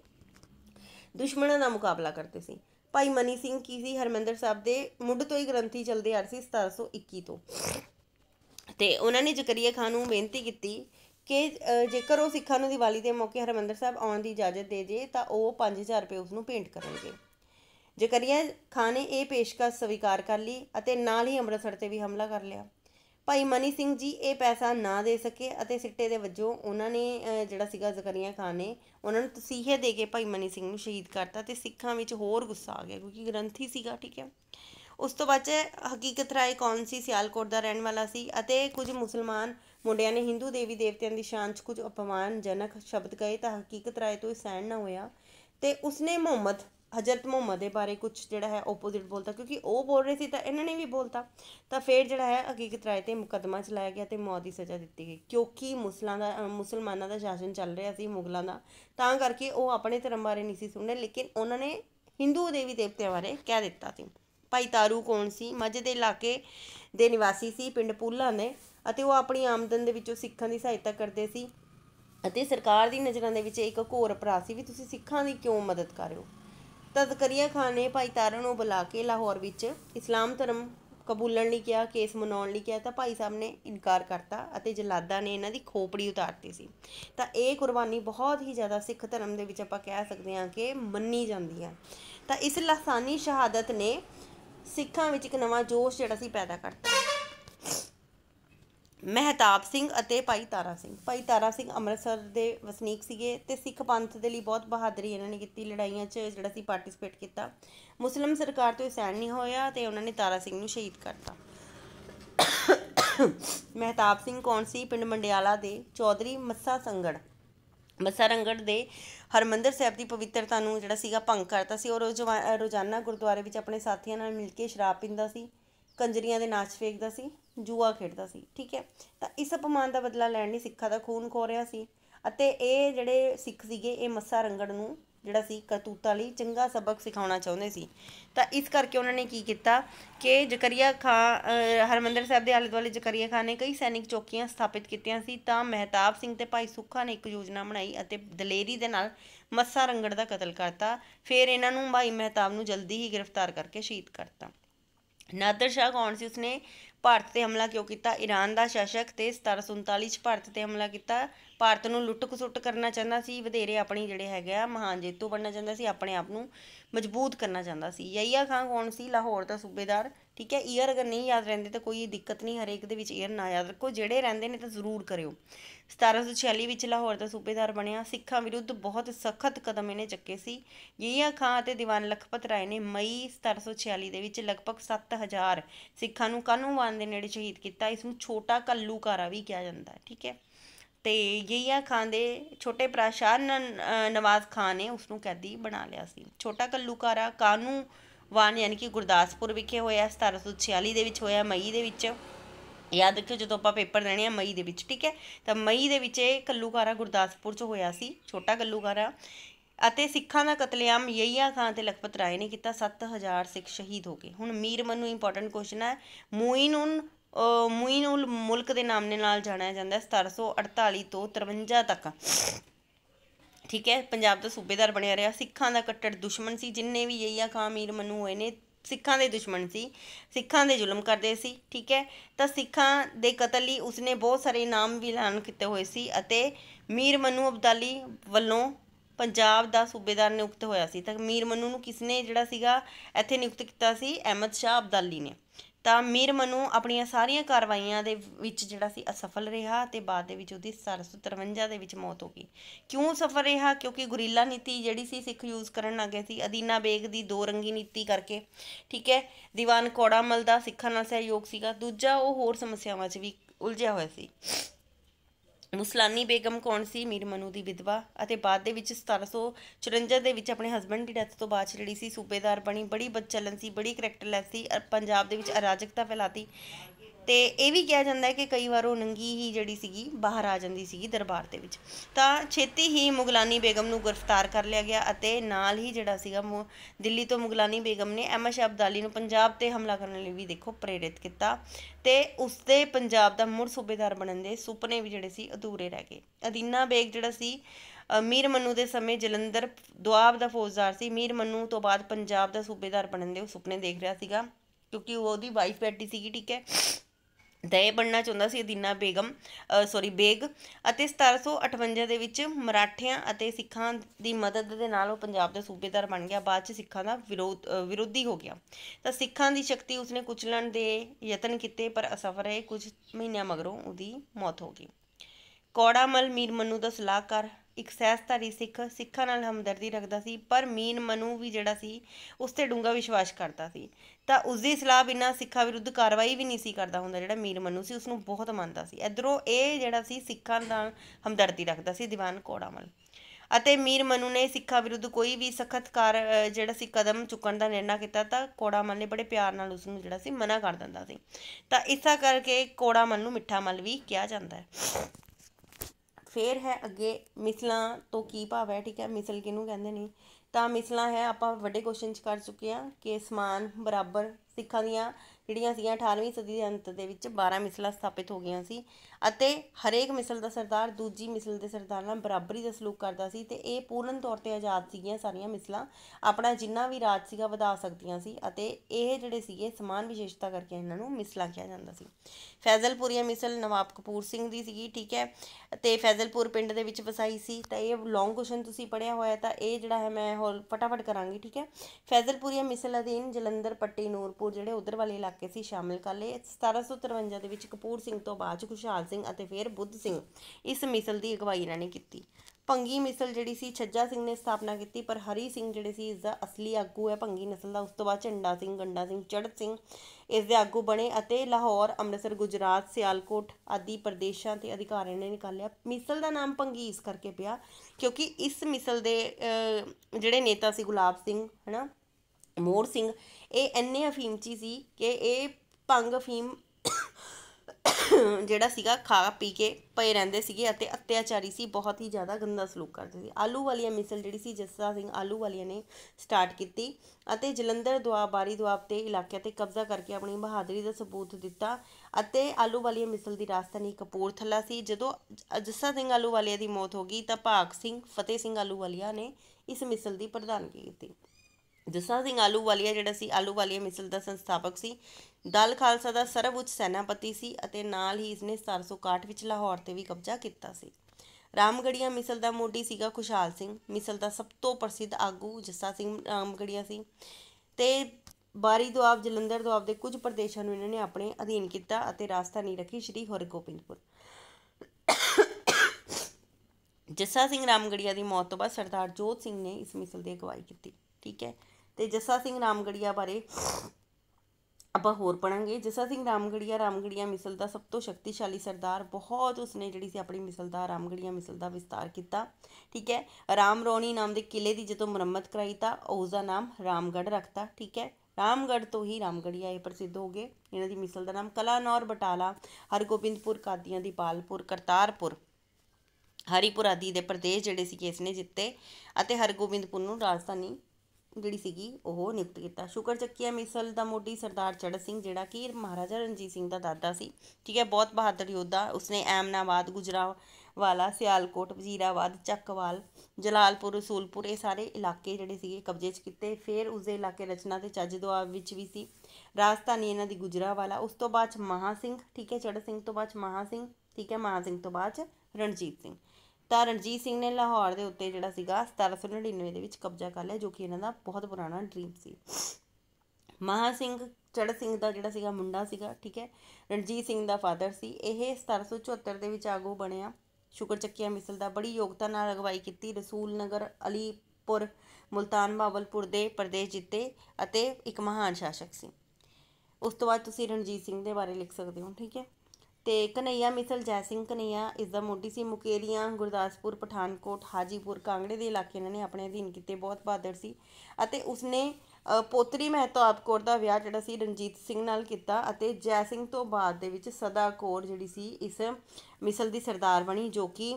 ਦੁਸ਼ਮਣਾਂ ਦਾ ਮੁਕਾਬਲਾ ਕਰਦੇ ਸੀ ਭਾਈ ਮਨੀ ਸਿੰਘ ਕੀ ਸੀ ਹਰਮੰਦਰ ਸਾਹਿਬ ਦੇ ਮੁੱਢ ਤੋਂ ਹੀ ਗ੍ਰੰਥੀ ਚੱਲਦੇ ਆ ਰਹੇ ਸੀ 1721 ਤੋਂ ਤੇ ਉਹਨਾਂ ਨੇ ਜ਼ਕਰੀਆ ਖਾਨ ਨੂੰ ਬੇਨਤੀ ਕੀਤੀ ਕਿ ਜੇਕਰ ਉਹ ਸਿੱਖਾਂ ਨੂੰ ਦੀਵਾਲੀ ਦੇ ਮੌਕੇ ਹਰਮੰਦਰ ਸਾਹਿਬ ਆਉਣ ਦੀ ਇਜਾਜ਼ਤ ਦੇ ਜੇ ਤਾਂ ਉਹ 5000 ਰੁਪਏ ਉਸ ਨੂੰ ਪੇਂਟ ਕਰਨਗੇ ਜਕਰੀਆ ਖਾਨ ਨੇ ਇਹ ਪੇਸ਼ਕਸ਼ ਸਵੀਕਾਰ ਕਰ ਲਈ ਅਤੇ ਨਾਲ ਹੀ ਅੰਮ੍ਰਿਤਸਰ ਤੇ ਵੀ ਹਮਲਾ ਕਰ ਲਿਆ ਭਾਈ ਮਨੀ ਸਿੰਘ ਜੀ ਇਹ ਪੈਸਾ ਨਾ ਦੇ ਸਕੇ ਅਤੇ ਸਿੱਟੇ ਦੇ ਵਜੋਂ ਉਹਨਾਂ ਨੇ ਜਿਹੜਾ ਸੀਗਾ ਜ਼ਕਰੀਆ ਖਾਨ ਨੇ ਉਹਨਾਂ ਨੂੰ ਤਸੀਹੇ ਦੇ ਕੇ ਭਾਈ ਮਨੀ ਸਿੰਘ ਨੂੰ ਸ਼ਹੀਦ ਕਰਤਾ ਤੇ ਸਿੱਖਾਂ ਵਿੱਚ ਹੋਰ ਗੁੱਸਾ ਆ ਗਿਆ ਕਿਉਂਕਿ ਗ੍ਰੰਥੀ ਸੀਗਾ ਠੀਕ ਹੈ ਉਸ ਤੋਂ ਬਾਅਦ ਹਕੀਕਤ ਰਾਏ ਕੌਣ ਸੀ ਸਿਆਲਕੋਟ ਦਾ ਰਹਿਣ ਵਾਲਾ ਸੀ ਅਤੇ ਕੁਝ ਮੁਸਲਮਾਨ ਮੁੰਡਿਆਂ ਨੇ ਹਿੰਦੂ ਦੇਵੀ ਦੇਵਤਿਆਂ ਦੀ ਸ਼ਾਨ 'ਚ ਕੁਝ ਅਪਮਾਨਜਨਕ ਸ਼ਬਦ ਕਹੇ ਤਾਂ ਹਕੀਕਤ ਰਾਏ ਤੋਂ ਇਹ ਸਹਿਣ ਨਾ ਹੋਇਆ ਤੇ ਉਸਨੇ ਮੁਹੰਮਦ ਹਜ਼ਰਤ ਮੁਹੰਮਦ ਦੇ ਬਾਰੇ ਕੁਝ ਜਿਹੜਾ ਹੈ ਆਪੋਜ਼ਿਟ ਬੋਲਤਾ ਕਿਉਂਕਿ ਉਹ ਬੋਲ ਰਹੇ ਸੀ ਤਾਂ ਇਹਨਾਂ ਨੇ ਵੀ ਬੋਲਤਾ ਤਾਂ ਫਿਰ ਜਿਹੜਾ ਹੈ ਹਕੀਕਤ ਰਾਏ ਤੇ ਮੁਕਦਮਾ ਚਲਾਇਆ ਗਿਆ ਤੇ ਮੌਤ ਦੀ ਸਜ਼ਾ ਦਿੱਤੀ ਗਈ ਕਿਉਂਕਿ ਮੁਸਲਮਾਨ ਦਾ ਮੁਸਲਮਾਨਾਂ ਦਾ ਸ਼ਾਸਨ ਚੱਲ ਰਿਹਾ ਸੀ ਮੁਗਲਾਂ ਦਾ ਤਾਂ ਕਰਕੇ ਉਹ ਆਪਣੇ ਧਰਮ ਬਾਰੇ ਨਹੀਂ ਸੀ ਸੁਣਨੇ ਲੇਕਿਨ ਉਹਨਾਂ ਨੇ ਹਿੰਦੂ ਦੇਵੀ ਦੇਵਤਿਆਂ ਬਾਰੇ ਕਹਿ ਦਿੱਤਾ ਸੀ ਭਾਈ ਤਾਰੂ ਕੌਣ ਸੀ ਮੱਝ ਦੇ ਇਲਾਕੇ ਦੇ ਨਿਵਾਸੀ ਸੀ ਪਿੰਡ ਪੂਲਾ ਨੇ ਅਤੇ ਉਹ ਆਪਣੀ ਆਮਦਨ ਦੇ ਵਿੱਚੋਂ ਸਿੱਖਾਂ ਦੀ ਸਹਾਇਤਾ ਕਰਦੇ ਸੀ ਅਤੇ ਸਰਕਾਰ ਦੀ ਨਜ਼ਰਾਂ ਦੇ ਵਿੱਚ ਇੱਕ ਘੋਰ ਅਪਰਾਧ ਸੀ ਵੀ ਤੁਸੀਂ ਸਿੱਖਾਂ ਦੀ ਕਿਉਂ ਮਦਦ ਕਰ ਰਹੇ ਹੋ ਤਦ ਕਰੀਆ ਖਾਨ ਨੇ ਭਾਈ ਤਾਰੂ ਨੂੰ ਬੁਲਾ ਕੇ ਲਾਹੌਰ ਵਿੱਚ ਇਸਲਾਮ ਧਰਮ ਕਬੂਲਣ ਲਈ ਕਿਹਾ ਕੇਸ ਮਨਾਉਣ ਲਈ ਕਿਹਾ ਤਾਂ ਭਾਈ ਸਾਹਿਬ ਨੇ ਇਨਕਾਰ ਕਰਤਾ ਅਤੇ ਜਲਾਦਾ ਨੇ ਇਹਨਾਂ ਦੀ ਖੋਪੜੀ ਉਤਾਰਤੀ ਸੀ ਤਾਂ ਇਹ ਕੁਰਬਾਨੀ ਬਹੁਤ ਹੀ ਜ਼ਿਆਦਾ ਸਿੱਖ ਧਰਮ ਦੇ ਵਿੱਚ ਆਪਾਂ ਕਹਿ ਸਕਦੇ ਹਾਂ ਕਿ ਮੰਨੀ ਜਾਂਦੀ ਹੈ ਤਾਂ ਇਸ ਲਾਸਾਨੀ ਸ਼ਹਾਦਤ ਨੇ ਸਿੱਖਾਂ ਵਿੱਚ ਇੱਕ ਨਵਾਂ ਜੋਸ਼ ਜਿਹੜਾ ਸੀ ਪੈਦਾ ਕਰਤਾ ਮਹਿਤਾਬ ਸਿੰਘ ਅਤੇ ਭਾਈ ਤਾਰਾ ਸਿੰਘ ਭਾਈ ਤਾਰਾ ਸਿੰਘ ਅੰਮ੍ਰਿਤਸਰ ਦੇ ਵਸਨੀਕ ਸੀਗੇ ਤੇ ਸਿੱਖ ਪੰਥ ਦੇ ਲਈ ਬਹੁਤ ਬਹਾਦਰੀ ਇਹਨਾਂ ਨੇ ਕੀਤੀ ਲੜਾਈਆਂ 'ਚ ਜਿਹੜਾ ਸੀ ਪਾਰਟਿਸਿਪੇਟ ਕੀਤਾ ਮੁਸਲਮ ਸਰਕਾਰ ਤੋਂ ਸਹਿਣ ਨਹੀਂ ਹੋਇਆ ਤੇ ਉਹਨਾਂ ਨੇ ਤਾਰਾ ਸਿੰਘ ਨੂੰ ਸ਼ਹੀਦ ਕਰਤਾ ਮਹਿਤਾਬ ਸਿੰਘ ਕੌਣ ਸੀ ਪਿੰਡ ਮੰਡਿਆਲਾ ਦੇ ਚੌਧਰੀ ਮੱਸਾ ਸੰਗੜ ਮਸਰੰਗੜ ਦੇ ਹਰਮੰਦਰ ਸਾਹਿਬ ਦੀ ਪਵਿੱਤਰਤਾ ਨੂੰ ਜਿਹੜਾ ਸੀਗਾ ਭੰਗ ਕਰਤਾ ਸੀ ਔਰ ਉਹ ਰੋਜ਼ਾਨਾ ਗੁਰਦੁਆਰੇ ਵਿੱਚ ਆਪਣੇ ਸਾਥੀਆਂ ਨਾਲ ਮਿਲ ਕੇ ਸ਼ਰਾਬ ਪੀਂਦਾ ਸੀ ਕੰਜਰੀਆਂ ਦੇ ਨਾਚ ਫੇਕਦਾ ਸੀ ਜੂਆ ਖੇਡਦਾ ਸੀ ਠੀਕ ਹੈ ਤਾਂ ਇਸ ਅਪਮਾਨ ਦਾ ਬਦਲਾ ਲੈਣ ਲਈ ਸਿੱਖਾਂ ਦਾ ਖੂਨ ਖੋ ਰਿਹਾ ਸੀ ਅਤੇ ਇਹ ਜਿਹੜੇ ਸਿੱਖ ਸੀਗੇ ਇਹ ਮੱਸਾ ਰੰਗੜ ਨੂੰ ਜਿਹੜਾ ਸੀ ਕਰਤੂਤਾਂ ਲਈ ਚੰਗਾ ਸਬਕ ਸਿਖਾਉਣਾ ਚਾਹੁੰਦੇ ਸੀ ਤਾਂ ਇਸ ਕਰਕੇ ਉਹਨਾਂ ਨੇ ਕੀ ਕੀਤਾ ਕਿ ਜਕਰੀਆ ਖਾਨ ਹਰਮੰਦਰ ਸਾਹਿਬ ਦੇ ਆਲੇ ਦੁਆਲੇ ਜਕਰੀਆ ਖਾਨ ਨੇ ਕਈ ਸੈਨਿਕ ਚੌਕੀਆਂ ਸਥਾਪਿਤ ਕੀਤੀਆਂ ਸੀ ਤਾਂ ਮਹਿਤਾਬ ਸਿੰਘ ਤੇ ਭਾਈ ਸੁੱਖਾ ਨੇ ਇੱਕ ਯੋਜਨਾ ਬਣਾਈ ਅਤੇ ਦਲੇਰੀ ਦੇ ਨਾਲ ਮੱਸਾ ਰੰਗੜ ਦਾ ਕਤਲ ਕਰਤਾ ਫਿਰ ਇਹਨਾਂ ਨੂੰ ਭਾਈ ਮਹਿਤਾਬ ਨੂੰ ਜਲਦੀ ਹੀ ਗ੍ਰਿਫਤਾਰ ਕਰਕੇ ਸ਼ਹੀਦ ਕਰਤਾ ਨਾਦਰ ਸ਼ਾਹ ਕੌਣ ਸੀ ਉਸਨੇ ਭਾਰਤ ਤੇ ਹਮਲਾ ਕਿਉਂ ਕੀਤਾ ਈਰਾਨ ਦਾ ਸ਼ਾਸਕ ਤੇ 1739 ਚ ਭਾਰਤ ਤੇ ਹਮਲਾ ਕੀਤਾ ਭਾਰਤ ਨੂੰ ਲੁੱਟ-ਖਸੁੱਟ ਕਰਨਾ ਚਾਹੁੰਦਾ ਸੀ ਵਧੇਰੇ ਆਪਣੀ ਜਿਹੜੇ ਹੈਗੇ ਆ ਮਹਾਨ ਜੇਤੂ ਬਣਨਾ ਚਾਹੁੰਦਾ ਸੀ ਆਪਣੇ ਆਪ ਨੂੰ ਮਜ਼ਬੂਤ ਕਰਨਾ ਚਾਹੁੰਦਾ ਸੀ ਯਹੀਆ ਖਾਨ ਕੌਣ ਸੀ ਲਾਹੌਰ ਦਾ ਸੂਬੇਦਾਰ ਠੀਕ ਹੈ ਈਅਰ ਅਗਰ ਨਹੀਂ ਯਾਦ ਰਹਿੰਦੇ ਤਾਂ ਕੋਈ ਦਿੱਕਤ ਨਹੀਂ ਹਰੇਕ ਦੇ ਵਿੱਚ ਈਅਰ ਨਾ ਯਾਦ ਰੱਖੋ ਜਿਹੜੇ ਰਹਿੰਦੇ ਨੇ ਤਾਂ ਜ਼ਰੂਰ ਕਰਿਓ 1746 ਵਿੱਚ ਲਾਹੌਰ ਦਾ ਸੂਬੇਦਾਰ ਬਣਿਆ ਸਿੱਖਾਂ ਵਿਰੁੱਧ ਬਹੁਤ ਸਖਤ ਕਦਮ ਇਹਨੇ ਚੱਕੇ ਸੀ ਯਹੀਆ ਖਾਨ ਅਤੇ ਦੀਵਾਨ ਲਖਪਤ ਰਾਏ ਨੇ ਮਈ 1746 ਦੇ ਵਿੱਚ ਲਗਭਗ 7000 ਸਿੱਖਾਂ ਨੂੰ ਕਾਨੂੰਵਾਨ ਦੇ ਨੇੜੇ ਸ਼ਹੀਦ ਕੀਤਾ ਇਸ ਨੂੰ ਛੋਟਾ ਕੱਲੂਕਾਰਾ ਵੀ ਕਿਹਾ ਜਾਂਦਾ ਹੈ ਠੀਕ ਹੈ ਤੇ ਯਹੀਆ ਖਾਨ ਦੇ ਛੋਟੇ ਭਰਾ ਸ਼ਾਹ ਨਵਾਜ਼ ਖਾਨ ਨੇ ਉਸ ਨੂੰ ਕੈਦੀ ਬਣਾ ਲਿਆ ਸੀ ਛੋਟਾ ਕੱਲੂਕਾਰਾ ਕਾਨੂੰ ਵਾਨ ਯਾਨੀ ਕਿ ਗੁਰਦਾਸਪੁਰ ਵਿਖੇ ਹੋਇਆ 1746 ਦੇ ਵਿੱਚ ਹੋਇਆ ਮਈ ਦੇ ਵਿੱਚ ਯਾਦ ਰੱਖਿਓ ਜਦੋਂ ਆਪਾਂ ਪੇਪਰ ਦੇਣੇ ਆ ਮਈ ਦੇ ਵਿੱਚ ਠੀਕ ਹੈ ਤਾਂ ਮਈ ਦੇ ਵਿੱਚ ਇਹ ਕੱਲੂਕਾਰਾ ਗੁਰਦਾਸਪੁਰ 'ਚ ਹੋਇਆ ਸੀ ਛੋਟਾ ਕੱਲੂਕਾਰਾ ਅਤੇ ਸਿੱਖਾਂ ਦਾ ਕਤਲੇਆਮ ਯਈਆ ਖਾਨ ਤੇ ਲਖਪਤ ਰਾਏ ਨੇ ਕੀਤਾ 7000 ਸਿੱਖ ਸ਼ਹੀਦ ਹੋ ਗਏ ਹੁਣ ਮੀਰ ਮਨੂ ਇੰਪੋਰਟੈਂਟ ਕੁਐਸਚਨ ਹੈ ਮੁਇਨੂਨ ਉਲ ਮੁਲਕ ਦੇ ਨਾਮ ਨੇ ਨਾਲ ਜਾਣਿਆ ਜਾਂਦਾ ਹੈ 1748 ਤੋਂ 53 ਤੱਕ ਠੀਕ ਹੈ ਪੰਜਾਬ ਦਾ ਸੂਬੇਦਾਰ ਬਣਿਆ ਰਿਹਾ ਸਿੱਖਾਂ ਦਾ ਕੱਟੜ ਦੁਸ਼ਮਣ ਸੀ ਜਿੰਨੇ ਵੀ ਯਈਆ ਖਾਂ ਮੀਰ ਮਨੂ ਹੋਏ ਨੇ ਸਿੱਖਾਂ ਦੇ ਦੁਸ਼ਮਣ ਸੀ ਸਿੱਖਾਂ ਦੇ ਜ਼ੁਲਮ ਕਰਦੇ ਸੀ ਠੀਕ ਹੈ ਤਾਂ ਸਿੱਖਾਂ ਦੇ ਕਤਲ ਲਈ ਉਸਨੇ ਬਹੁਤ ਸਾਰੇ ਨਾਮ ਵੀ ਐਲਾਨ ਕੀਤੇ ਹੋਏ ਸੀ ਅਤੇ ਮੀਰ ਮਨੂ ਅਬਦਾਲੀ ਵੱਲੋਂ ਪੰਜਾਬ ਦਾ ਸੂਬੇਦਾਰ ਨਿਯੁਕਤ ਹੋਇਆ ਸੀ ਤਾਂ ਮੀਰ ਮਨੂ ਨੂੰ ਕਿਸਨੇ ਜਿਹੜਾ ਸੀਗਾ ਇੱਥੇ ਨਿਯੁਕਤ ਕੀਤਾ ਸੀ ਅਹਿਮਦ ਸ਼ਾਹ ਅਬਦਾਲੀ ਨੇ ਤਾਂ ਮੀਰ ਮਨੂ ਆਪਣੀਆਂ ਸਾਰੀਆਂ ਕਾਰਵਾਈਆਂ ਦੇ ਵਿੱਚ ਜਿਹੜਾ ਸੀ ਅਸਫਲ ਰਿਹਾ ਤੇ ਬਾਅਦ ਦੇ ਵਿੱਚ ਉਹਦੀ 1753 ਦੇ ਵਿੱਚ ਮੌਤ ਹੋ ਗਈ ਕਿਉਂ ਸਫਲ ਰਿਹਾ ਕਿਉਂਕਿ ਗੁਰੀਲਾ ਨੀਤੀ ਜਿਹੜੀ ਸੀ ਸਿੱਖ ਯੂਜ਼ ਕਰਨ ਲੱਗੇ ਸੀ ਅਦੀਨਾ ਬੇਗ ਦੀ ਦੋ ਰੰਗੀ ਨੀਤੀ ਕਰਕੇ ਠੀਕ ਹੈ ਦੀਵਾਨ ਕੋੜਾ ਮਲ ਦਾ ਸਿੱਖਾਂ ਨਾਲ ਸਹਿਯੋਗ ਸੀਗਾ ਦੂਜਾ ਉਹ ਹੋਰ ਸਮੱਸਿਆਵਾਂ 'ਚ ਵੀ ਉਲਝਿਆ ਹੋਇਆ ਸੀ ਮੁਸਲਾਨੀ ਬੇਗਮ ਕੌਣ ਸੀ ਮੀਰ ਮਨੂ ਦੀ ਵਿਧਵਾ ਅਤੇ ਬਾਅਦ ਦੇ ਵਿੱਚ 1754 ਦੇ ਵਿੱਚ ਆਪਣੇ ਹਸਬੰਡ ਦੀ ਡੈਥ ਤੋਂ ਬਾਅਦ ਜਿਹੜੀ ਸੀ ਸੂਬੇਦਾਰ ਬਣੀ ਬੜੀ ਬਦਚਲਨ ਸੀ ਬੜੀ ਕਰੈਕਟਰਲੈਸ ਸੀ ਪੰਜਾਬ ਦੇ ਵਿੱਚ ਅਰਾਜਕਤਾ ਫੈਲਾਤੀ ਤੇ ਇਹ ਵੀ ਕਿਹਾ ਜਾਂਦਾ ਹੈ ਕਿ ਕਈ ਵਾਰ ਉਹ ਨੰਗੀ ਹੀ ਜਿਹੜੀ ਸੀਗੀ ਬਾਹਰ ਆ ਜਾਂਦੀ ਸੀਗੀ ਦਰਬਾਰ ਦੇ ਵਿੱਚ ਤਾਂ ਛੇਤੀ ਹੀ ਮੁਗਲਾਨੀ ਬੇਗਮ ਨੂੰ ਗ੍ਰਿਫਤਾਰ ਕਰ ਲਿਆ ਗਿਆ ਅਤੇ ਨਾਲ ਹੀ ਜਿਹੜਾ ਸੀਗਾ ਦਿੱਲੀ ਤੋਂ ਮੁਗਲਾਨੀ ਬੇਗਮ ਨੇ ਅਹਿਮਦ ਸ਼ਾਹ ਅਬਦਾਲੀ ਨੂੰ ਪੰਜਾਬ ਤੇ ਹਮਲਾ ਕਰਨ ਲਈ ਵੀ ਦੇਖੋ ਪ੍ਰੇਰਿਤ ਕੀਤਾ ਤੇ ਉਸਦੇ ਪੰਜਾਬ ਦਾ ਮੁੜ ਸੂਬੇਦਾਰ ਬਣਨ ਦੇ ਸੁਪਨੇ ਵੀ ਜਿਹੜੇ ਸੀ ਅਧੂਰੇ ਰਹਿ ਗਏ ਅਦੀਨਾ ਬੇਗ ਜਿਹੜਾ ਸੀ ਮੀਰ ਮਨੂ ਦੇ ਸਮੇਂ ਜਲੰਧਰ ਦੁਆਬ ਦਾ ਫੌਜਦਾਰ ਸੀ ਮੀਰ ਮਨੂ ਤੋਂ ਬਾਅਦ ਪੰਜਾਬ ਦਾ ਸੂਬੇਦਾਰ ਬਣਨ ਦੇ ਉਹ ਸੁਪਨੇ ਦੇਖ ਰਿਹਾ ਸੀਗਾ ਕਿਉਂਕਿ ਉਹਦੀ ਵਾਈਫ ਬੈਠੀ ਸੀਗੀ ਠੀਕ ਹੈ ਦਏ ਬਣਨਾ ਚਾਹੁੰਦਾ ਸੀ ਦੀਨਾ ਬੇਗਮ ਸੌਰੀ ਬੇਗ ਅਤੇ 1758 ਦੇ ਵਿੱਚ ਮਰਾਠਿਆਂ ਅਤੇ ਸਿੱਖਾਂ ਦੀ ਮਦਦ ਦੇ ਨਾਲ ਉਹ ਪੰਜਾਬ ਦਾ ਸੂਬੇਦਾਰ ਬਣ ਗਿਆ ਬਾਅਦ ਚ ਸਿੱਖਾਂ ਦਾ ਵਿਰੋਧ ਵਿਰੋਧੀ ਹੋ ਗਿਆ ਤਾਂ ਸਿੱਖਾਂ ਦੀ ਸ਼ਕਤੀ ਉਸਨੇ ਕੁਚਲਣ ਦੇ ਯਤਨ ਕੀਤੇ ਪਰ ਅਸਫਲ ਰਹੇ ਕੁਝ ਮਹੀਨਿਆਂ ਮਗਰੋਂ ਉਹਦੀ ਮੌਤ ਹੋ ਗਈ ਕੋੜਾਮਲ ਮੀਰ ਮੰਨੂ ਦਾ ਸਲਾਹਕਾਰ ਇੱਕ ਸਹਿਸਤਾਰੀ ਸਿੱਖ ਸਿੱਖਾਂ ਨਾਲ ਹਮਦਰਦੀ ਰੱਖਦਾ ਸੀ ਪਰ ਮੀਨ ਮਨੂ ਵੀ ਜਿਹੜਾ ਸੀ ਉਸ ਤੇ ਡੂੰਗਾ ਵਿਸ਼ਵਾਸ ਕਰਦਾ ਸੀ ਤਾਂ ਉਸ ਦੀ ਸਲਾਹ ਬਿਨਾਂ ਸਿੱਖਾਂ ਵਿਰੁੱਧ ਕਾਰਵਾਈ ਵੀ ਨਹੀਂ ਸੀ ਕਰਦਾ ਹੁੰਦਾ ਜਿਹੜਾ ਮੀਰ ਮਨੂ ਸੀ ਉਸ ਨੂੰ ਬਹੁਤ ਮੰਨਦਾ ਸੀ ਇਧਰੋਂ ਇਹ ਜਿਹੜਾ ਸੀ ਸਿੱਖਾਂ ਨਾਲ ਹਮਦਰਦੀ ਰੱਖਦਾ ਸੀ ਦੀਵਾਨ ਕੋੜਾਮਲ ਅਤੇ ਮੀਰ ਮਨੂ ਨੇ ਸਿੱਖਾਂ ਵਿਰੁੱਧ ਕੋਈ ਵੀ ਸਖਤ ਕਾਰ ਜਿਹੜਾ ਸੀ ਕਦਮ ਚੁੱਕਣ ਦਾ ਨਿਰਣਾ ਕੀਤਾ ਤਾਂ ਕੋੜਾ ਮਨ ਨੇ ਬੜੇ ਪਿਆਰ ਨਾਲ ਉਸ ਨੂੰ ਜਿਹੜਾ ਸੀ ਮਨਾ ਕਰ ਦਿੰਦਾ ਸੀ ਤਾਂ ਇਸਾ ਕਰਕੇ ਕੋੜਾ ਮਨ ਨੂੰ ਮਿੱਠਾ ਮਲ ਵੀ ਕਿਹਾ ਜਾਂਦਾ ਹੈ ਫੇਰ ਹੈ ਅੱਗੇ ਮਿਸਲਾਂ ਤੋਂ ਕੀ ਭਾਵ ਹੈ ਠੀਕ ਹੈ ਮਿਸਲ ਕਿਹਨੂੰ ਕਹਿੰਦੇ ਨੇ ਤਾਂ ਮਿਸਲਾਂ ਹੈ ਆਪਾਂ ਵੱਡੇ ਕੁਐਸਚਨ 'ਚ ਕਰ ਚੁੱਕੇ ਆ ਕਿ ਸਮਾਨ ਬਰਾਬਰ ਸਿੱਖਾਂ ਦੀਆਂ ਜਿਹੜੀਆਂ ਸੀ 18ਵੀਂ ਸਦੀ ਦੇ ਅੰਤ ਦੇ ਵਿੱਚ 12 ਮਿਸਲਾਂ ਸਥਾਪਿਤ ਹੋ ਗਈਆਂ ਸੀ ਅਤੇ ਹਰੇਕ ਮਿਸਲ ਦਾ ਸਰਦਾਰ ਦੂਜੀ ਮਿਸਲ ਦੇ ਸਰਦਾਰ ਨਾਲ ਬਰਾਬਰੀ ਦਾ ਸਲੂਕ ਕਰਦਾ ਸੀ ਤੇ ਇਹ ਪੂਰਨ ਤੌਰ ਤੇ ਆਜ਼ਾਦ ਸੀਗੀਆਂ ਸਾਰੀਆਂ ਮਿਸਲਾਂ ਆਪਣਾ ਜਿੰਨਾ ਵੀ ਰਾਜ ਸੀਗਾ ਵਧਾ ਸਕਦੀਆਂ ਸੀ ਅਤੇ ਇਹ ਜਿਹੜੇ ਸੀਗੇ ਸਮਾਨ ਵਿਸ਼ੇਸ਼ਤਾ ਕਰਕੇ ਇਹਨਾਂ ਨੂੰ ਮਿਸਲਾਂ ਕਿਹਾ ਜਾਂਦਾ ਸੀ ਫੈਜ਼ਲਪੁਰੀਆ ਮਿਸਲ ਨਵਾਬ ਕਪੂਰ ਸਿੰਘ ਦੀ ਸੀਗੀ ਠੀਕ ਹੈ ਤੇ ਫੈਜ਼ਲਪੁਰ ਪਿੰਡ ਦੇ ਵਿੱਚ ਵਸਾਈ ਸੀ ਤਾਂ ਇਹ ਲੌਂਗ ਕੁਐਸਚਨ ਤੁਸੀਂ ਪੜਿਆ ਹੋਇਆ ਤਾਂ ਇਹ ਜਿਹੜਾ ਹੈ ਮੈਂ ਹੋਰ ਫਟਾਫਟ ਕਰਾਂਗੀ ਠੀਕ ਹੈ ਫੈਜ਼ਲਪੁਰੀਆ ਮਿਸਲ ਅਧੀਨ ਜਲੰਧਰ ਪੱਟੀ ਨੂਰਪੁਰ ਜਿਹੜੇ ਉਧਰ ਵਾਲੇ ਇਲਾਕੇ ਕੇ ਸੀ ਸ਼ਾਮਿਲ ਕਰ ਲਏ 1753 ਦੇ ਵਿੱਚ ਕਪੂਰ ਸਿੰਘ ਤੋਂ ਬਾਅਦ ਖੁਸ਼ਹਾਲ ਸਿੰਘ ਅਤੇ ਫਿਰ ਬੁੱਧ ਸਿੰਘ ਇਸ ਮਿਸਲ ਦੀ ਅਗਵਾਈ ਇਹਨਾਂ ਨੇ ਕੀਤੀ ਪੰਗੀ ਮਿਸਲ ਜਿਹੜੀ ਸੀ ਛੱਜਾ ਸਿੰਘ ਨੇ ਸਥਾਪਨਾ ਕੀਤੀ ਪਰ ਹਰੀ ਸਿੰਘ ਜਿਹੜੇ ਸੀ ਇਸ ਦਾ ਅਸਲੀ ਆਗੂ ਹੈ ਪੰਗੀ ਨਸਲ ਦਾ ਉਸ ਤੋਂ ਬਾਅਦ ਝੰਡਾ ਸਿੰਘ ਗੰਡਾ ਸਿੰਘ ਚੜਤ ਸਿੰਘ ਇਸ ਦੇ ਆਗੂ ਬਣੇ ਅਤੇ ਲਾਹੌਰ ਅੰਮ੍ਰਿਤਸਰ ਗੁਜਰਾਤ ਸਿਆਲਕੋਟ ਆਦਿ ਪ੍ਰਦੇਸ਼ਾਂ ਤੇ ਅਧਿਕਾਰੀਆਂ ਨੇ ਨਿਕਾਲਿਆ ਮਿਸਲ ਦਾ ਨਾਮ ਪੰਗੀਸ ਇਸ ਕਰਕੇ ਪਿਆ ਕਿਉਂਕਿ ਇਸ ਮਿਸਲ ਦੇ ਜਿਹੜੇ ਨੇਤਾ ਸੀ ਗੁਲਾਬ ਸਿੰਘ ਹਨਾ ਮੋਰ ਸਿੰਘ ਇਹ ਇੰਨੇ ਅਫੀਮ ਸੀ ਕਿ ਇਹ ਭੰਗ ਅਫੀਮ ਜਿਹੜਾ ਸੀਗਾ ਖਾ ਪੀ ਕੇ ਪਏ ਰਹਿੰਦੇ ਸੀਗੇ ਅਤੇ ਅਤਿਆਚਾਰੀ ਸੀ ਬਹੁਤ ਹੀ ਜ਼ਿਆਦਾ ਗੰਦਾ ਸਲੂਕ ਕਰਦੇ ਸੀ ਆਲੂ ਵਾਲੀਆ ਮਿਸਲ ਜਿਹੜੀ ਸੀ ਜੱਸਾ ਸਿੰਘ ਆਲੂ ਵਾਲੀਆਂ ਨੇ ਸਟਾਰਟ ਕੀਤੀ ਅਤੇ ਜਲੰਧਰ ਦੁਆਬ ਬਾਰੀ ਦੁਆਬ ਤੇ ਇਲਾਕਿਆਂ ਤੇ ਕਬਜ਼ਾ ਕਰਕੇ ਆਪਣੀ ਬਹਾਦਰੀ ਦਾ ਸਬੂਤ ਦਿੱਤਾ ਅਤੇ ਆਲੂ ਵਾਲੀਆ ਮਿਸਲ ਦੀ ਰਾਜਧਾਨੀ ਕਪੂਰਥਲਾ ਸੀ ਜਦੋਂ ਜੱਸਾ ਸਿੰਘ ਆਲੂ ਵਾਲੀਆਂ ਦੀ ਮੌਤ ਹੋ ਗਈ ਤਾਂ ਭਾਗ ਸਿੰਘ ਫਤਿਹ ਸਿੰਘ ਆਲੂ ਵਾਲੀਆਂ ਨੇ ਇਸ ਮਿਸਲ ਦੀ ਪ੍ਰਧਾਨਗੀ ਕੀਤੀ ਜਸਾ ਸਿੰਘ ਆਲੂਵਾਲੀਆ ਜਿਹੜਾ ਸੀ ਆਲੂਵਾਲੀਆ ਮਿਸਲ ਦਾ ਸੰਸਥਾਪਕ ਸੀ ਦਲ ਖਾਲਸਾ ਦਾ ਸਰਵਉੱਚ ਸੈਨਾਪਤੀ ਸੀ ਅਤੇ ਨਾਲ ਹੀ ਇਸਨੇ 761 ਵਿੱਚ ਲਾਹੌਰ ਤੇ ਵੀ ਕਬਜ਼ਾ ਕੀਤਾ ਸੀ ਰਾਮਗੜੀਆਂ ਮਿਸਲ ਦਾ ਮੋਢੀ ਸੀਗਾ ਖੁਸ਼ਹਾਲ ਸਿੰਘ ਮਿਸਲ ਦਾ ਸਭ ਤੋਂ ਪ੍ਰਸਿੱਧ ਆਗੂ ਜੱਸਾ ਸਿੰਘ ਰਾਮਗੜੀਆ ਸੀ ਤੇ ਬਾਰੀ ਦੁਆਬ ਜਲੰਧਰ ਦੁਆਬ ਦੇ ਕੁਝ ਪ੍ਰਦੇਸ਼ਾਂ ਨੂੰ ਇਹਨਾਂ ਨੇ ਆਪਣੇ ਅਧੀਨ ਕੀਤਾ ਅਤੇ ਰਾਜਧਾਨੀ ਰੱਖੀ ਸ਼੍ਰੀ ਹਰਗੋਬਿੰਦਪੁਰ ਜੱਸਾ ਸਿੰਘ ਰਾਮਗੜੀਆ ਦੀ ਮੌਤ ਤੋਂ ਬਾਅਦ ਸਰਦਾਰ ਜੋਤ ਸਿੰਘ ਨੇ ਇਸ ਮਿਸਲ ਦੀ ਅਗਵਾਈ ਕੀਤੀ ਠੀਕ ਹੈ ਤੇ ਜੱਸਾ ਸਿੰਘ ਰਾਮਗੜੀਆ ਬਾਰੇ ਆਪਾਂ ਹੋਰ ਪੜਾਂਗੇ ਜੱਸਾ ਸਿੰਘ ਰਾਮਗੜੀਆ ਰਾਮਗੜੀਆ ਮਿਸਲ ਦਾ ਸਭ ਤੋਂ ਸ਼ਕਤੀਸ਼ਾਲੀ ਸਰਦਾਰ ਬਹੁਤ ਉਸਨੇ ਜਿਹੜੀ ਸੀ ਆਪਣੀ ਮਿਸਲ ਦਾ ਰਾਮਗੜੀਆ ਮਿਸਲ ਦਾ ਵਿਸਤਾਰ ਕੀਤਾ ਠੀਕ ਹੈ ਰਾਮ ਰੋਣੀ ਨਾਮ ਦੇ ਕਿਲੇ ਦੀ ਜਦੋਂ ਮੁਰੰਮਤ ਕਰਾਈ ਤਾਂ ਉਸ ਦਾ ਨਾਮ ਰਾਮਗੜ ਰੱਖਤਾ ਠੀਕ ਹੈ ਰਾਮਗੜ ਤੋਂ ਹੀ ਰਾਮਗੜੀਆ ਇਹ ਪ੍ਰਸਿੱਧ ਹੋ ਗਏ ਇਹਨਾਂ ਦੀ ਮਿਸਲ ਦਾ ਨਾਮ ਕਲਾਨੌਰ ਬਟਾਲਾ ਹਰਗੋਬਿੰਦਪੁਰ ਕਾਦੀਆਂ ਦੀ ਪਾਲਪੁਰ ਕਰਤਾਰਪੁਰ ਹਰੀਪੁਰ ਆਦਿ ਦੇ ਪ੍ਰਦੇਸ਼ ਜਿਹੜੇ ਸੀ ਕੇਸ ਨੇ ਜਿੱਤੇ ਅਤੇ ਹਰਗੋਬਿੰਦਪੁਰ ਨੂੰ ਰਾਜਧਾਨੀ ਜਿਹੜੀ ਸੀਗੀ ਉਹ ਨਿਯੁਕਤ ਕੀਤਾ ਸ਼ੁਕਰ ਚੱਕੀਆ ਮਿਸਲ ਦਾ ਮੋਢੀ ਸਰਦਾਰ ਚੜ੍ਹ ਸਿੰਘ ਜਿਹੜਾ ਕਿ ਮਹਾਰਾਜਾ ਰਣਜੀਤ ਸਿੰਘ ਦਾ ਦਾਦਾ ਸੀ ਠੀਕ ਹੈ ਬਹੁਤ ਬਹਾਦਰ ਯੋਧਾ ਉਸਨੇ ਐਮਨਾਬਾਦ ਗੁਜਰਾ ਵਾਲਾ ਸਿਆਲਕੋਟ ਵਜ਼ੀਰਾਬਾਦ ਚੱਕਵਾਲ ਜਲਾਲਪੁਰ ਸੂਲਪੁਰ ਇਹ ਸਾਰੇ ਇਲਾਕੇ ਜਿਹੜੇ ਸੀਗੇ ਕਬਜ਼ੇ 'ਚ ਕੀਤੇ ਫਿਰ ਉਸ ਦੇ ਇਲਾਕੇ ਰਚਨਾ ਤੇ ਚੱਜ ਦੁਆਬ ਵਿੱਚ ਵੀ ਸੀ ਰਾਜਸਥਾਨੀ ਇਹਨਾਂ ਦੀ ਗੁਜਰਾਵਾਲਾ ਉਸ ਤੋਂ ਬਾਅਦ ਮਹਾ ਸਿੰਘ ਠੀਕ ਹੈ ਚੜ੍ਹ ਸਿੰਘ ਤੋਂ ਬਾਅਦ ਮਹਾ ਸਿੰਘ ਠੀਕ ਹੈ ਮਹਾ ਸਿੰਘ ਤੋਂ ਬਾਅਦ ਰਣਜੀਤ ਸਿੰਘ ਤਾਂ ਰਣਜੀਤ ਸਿੰਘ ਨੇ ਲਾਹੌਰ ਦੇ ਉੱਤੇ ਜਿਹੜਾ ਸੀਗਾ 1799 ਦੇ ਵਿੱਚ ਕਬਜ਼ਾ ਕਰ ਲਿਆ ਜੋ ਕਿ ਇਹਨਾਂ ਦਾ ਬਹੁਤ ਪੁਰਾਣਾ ਡ੍ਰੀਮ ਸੀ ਮਹਾ ਸਿੰਘ ਚੜ ਸਿੰਘ ਦਾ ਜਿਹੜਾ ਸੀਗਾ ਮੁੰਡਾ ਸੀਗਾ ਠੀਕ ਹੈ ਰਣਜੀਤ ਸਿੰਘ ਦਾ ਫਾਦਰ ਸੀ ਇਹ 1774 ਦੇ ਵਿੱਚ ਆਗੂ ਬਣਿਆ ਸ਼ੁਕਰ ਚੱਕੀਆ ਮਿਸਲ ਦਾ ਬੜੀ ਯੋਗਤਾ ਨਾਲ ਅਗਵਾਈ ਕੀਤੀ ਰਸੂਲ ਨਗਰ ਅਲੀਪੁਰ ਮੁਲਤਾਨ ਮਾਵਲਪੁਰ ਦੇ ਪ੍ਰਦੇਸ਼ ਜਿੱਤੇ ਅਤੇ ਇੱਕ ਮਹਾਨ ਸ਼ਾਸਕ ਸੀ ਉਸ ਤੋਂ ਬਾਅਦ ਤੁਸੀਂ ਰਣਜੀਤ ਸਿੰਘ ਦੇ ਬਾਰੇ ਲਿਖ ਸਕਦੇ ਹੋ ਠੀਕ ਹੈ ਤੇ ਕਨਈਆ ਮਿਸਲ ਜੈ ਸਿੰਘ ਕਨਈਆ ਇਸ ਦਾ ਮੋਢੀ ਸੀ ਮੁਕੇਰੀਆਂ ਗੁਰਦਾਸਪੁਰ ਪਠਾਨਕੋਟ ਹਾਜੀਪੁਰ ਕਾਂਗੜੇ ਦੇ ਇਲਾਕੇ ਇਹਨਾਂ ਨੇ ਆਪਣੇ ਅਧੀਨ ਕੀਤੇ ਬਹੁਤ ਬਹਾਦਰ ਸੀ ਅਤੇ ਉਸਨੇ ਪੋਤਰੀ ਮਹਿਤਾਬ ਕੌਰ ਦਾ ਵਿਆਹ ਜਿਹੜਾ ਸੀ ਰਣਜੀਤ ਸਿੰਘ ਨਾਲ ਕੀਤਾ ਅਤੇ ਜੈ ਸਿੰਘ ਤੋਂ ਬਾਅਦ ਦੇ ਵਿੱਚ ਸਦਾ ਕੌਰ ਜਿਹੜੀ ਸੀ ਇਸ ਮਿਸਲ ਦੀ ਸਰਦਾਰ ਬਣੀ ਜੋ ਕਿ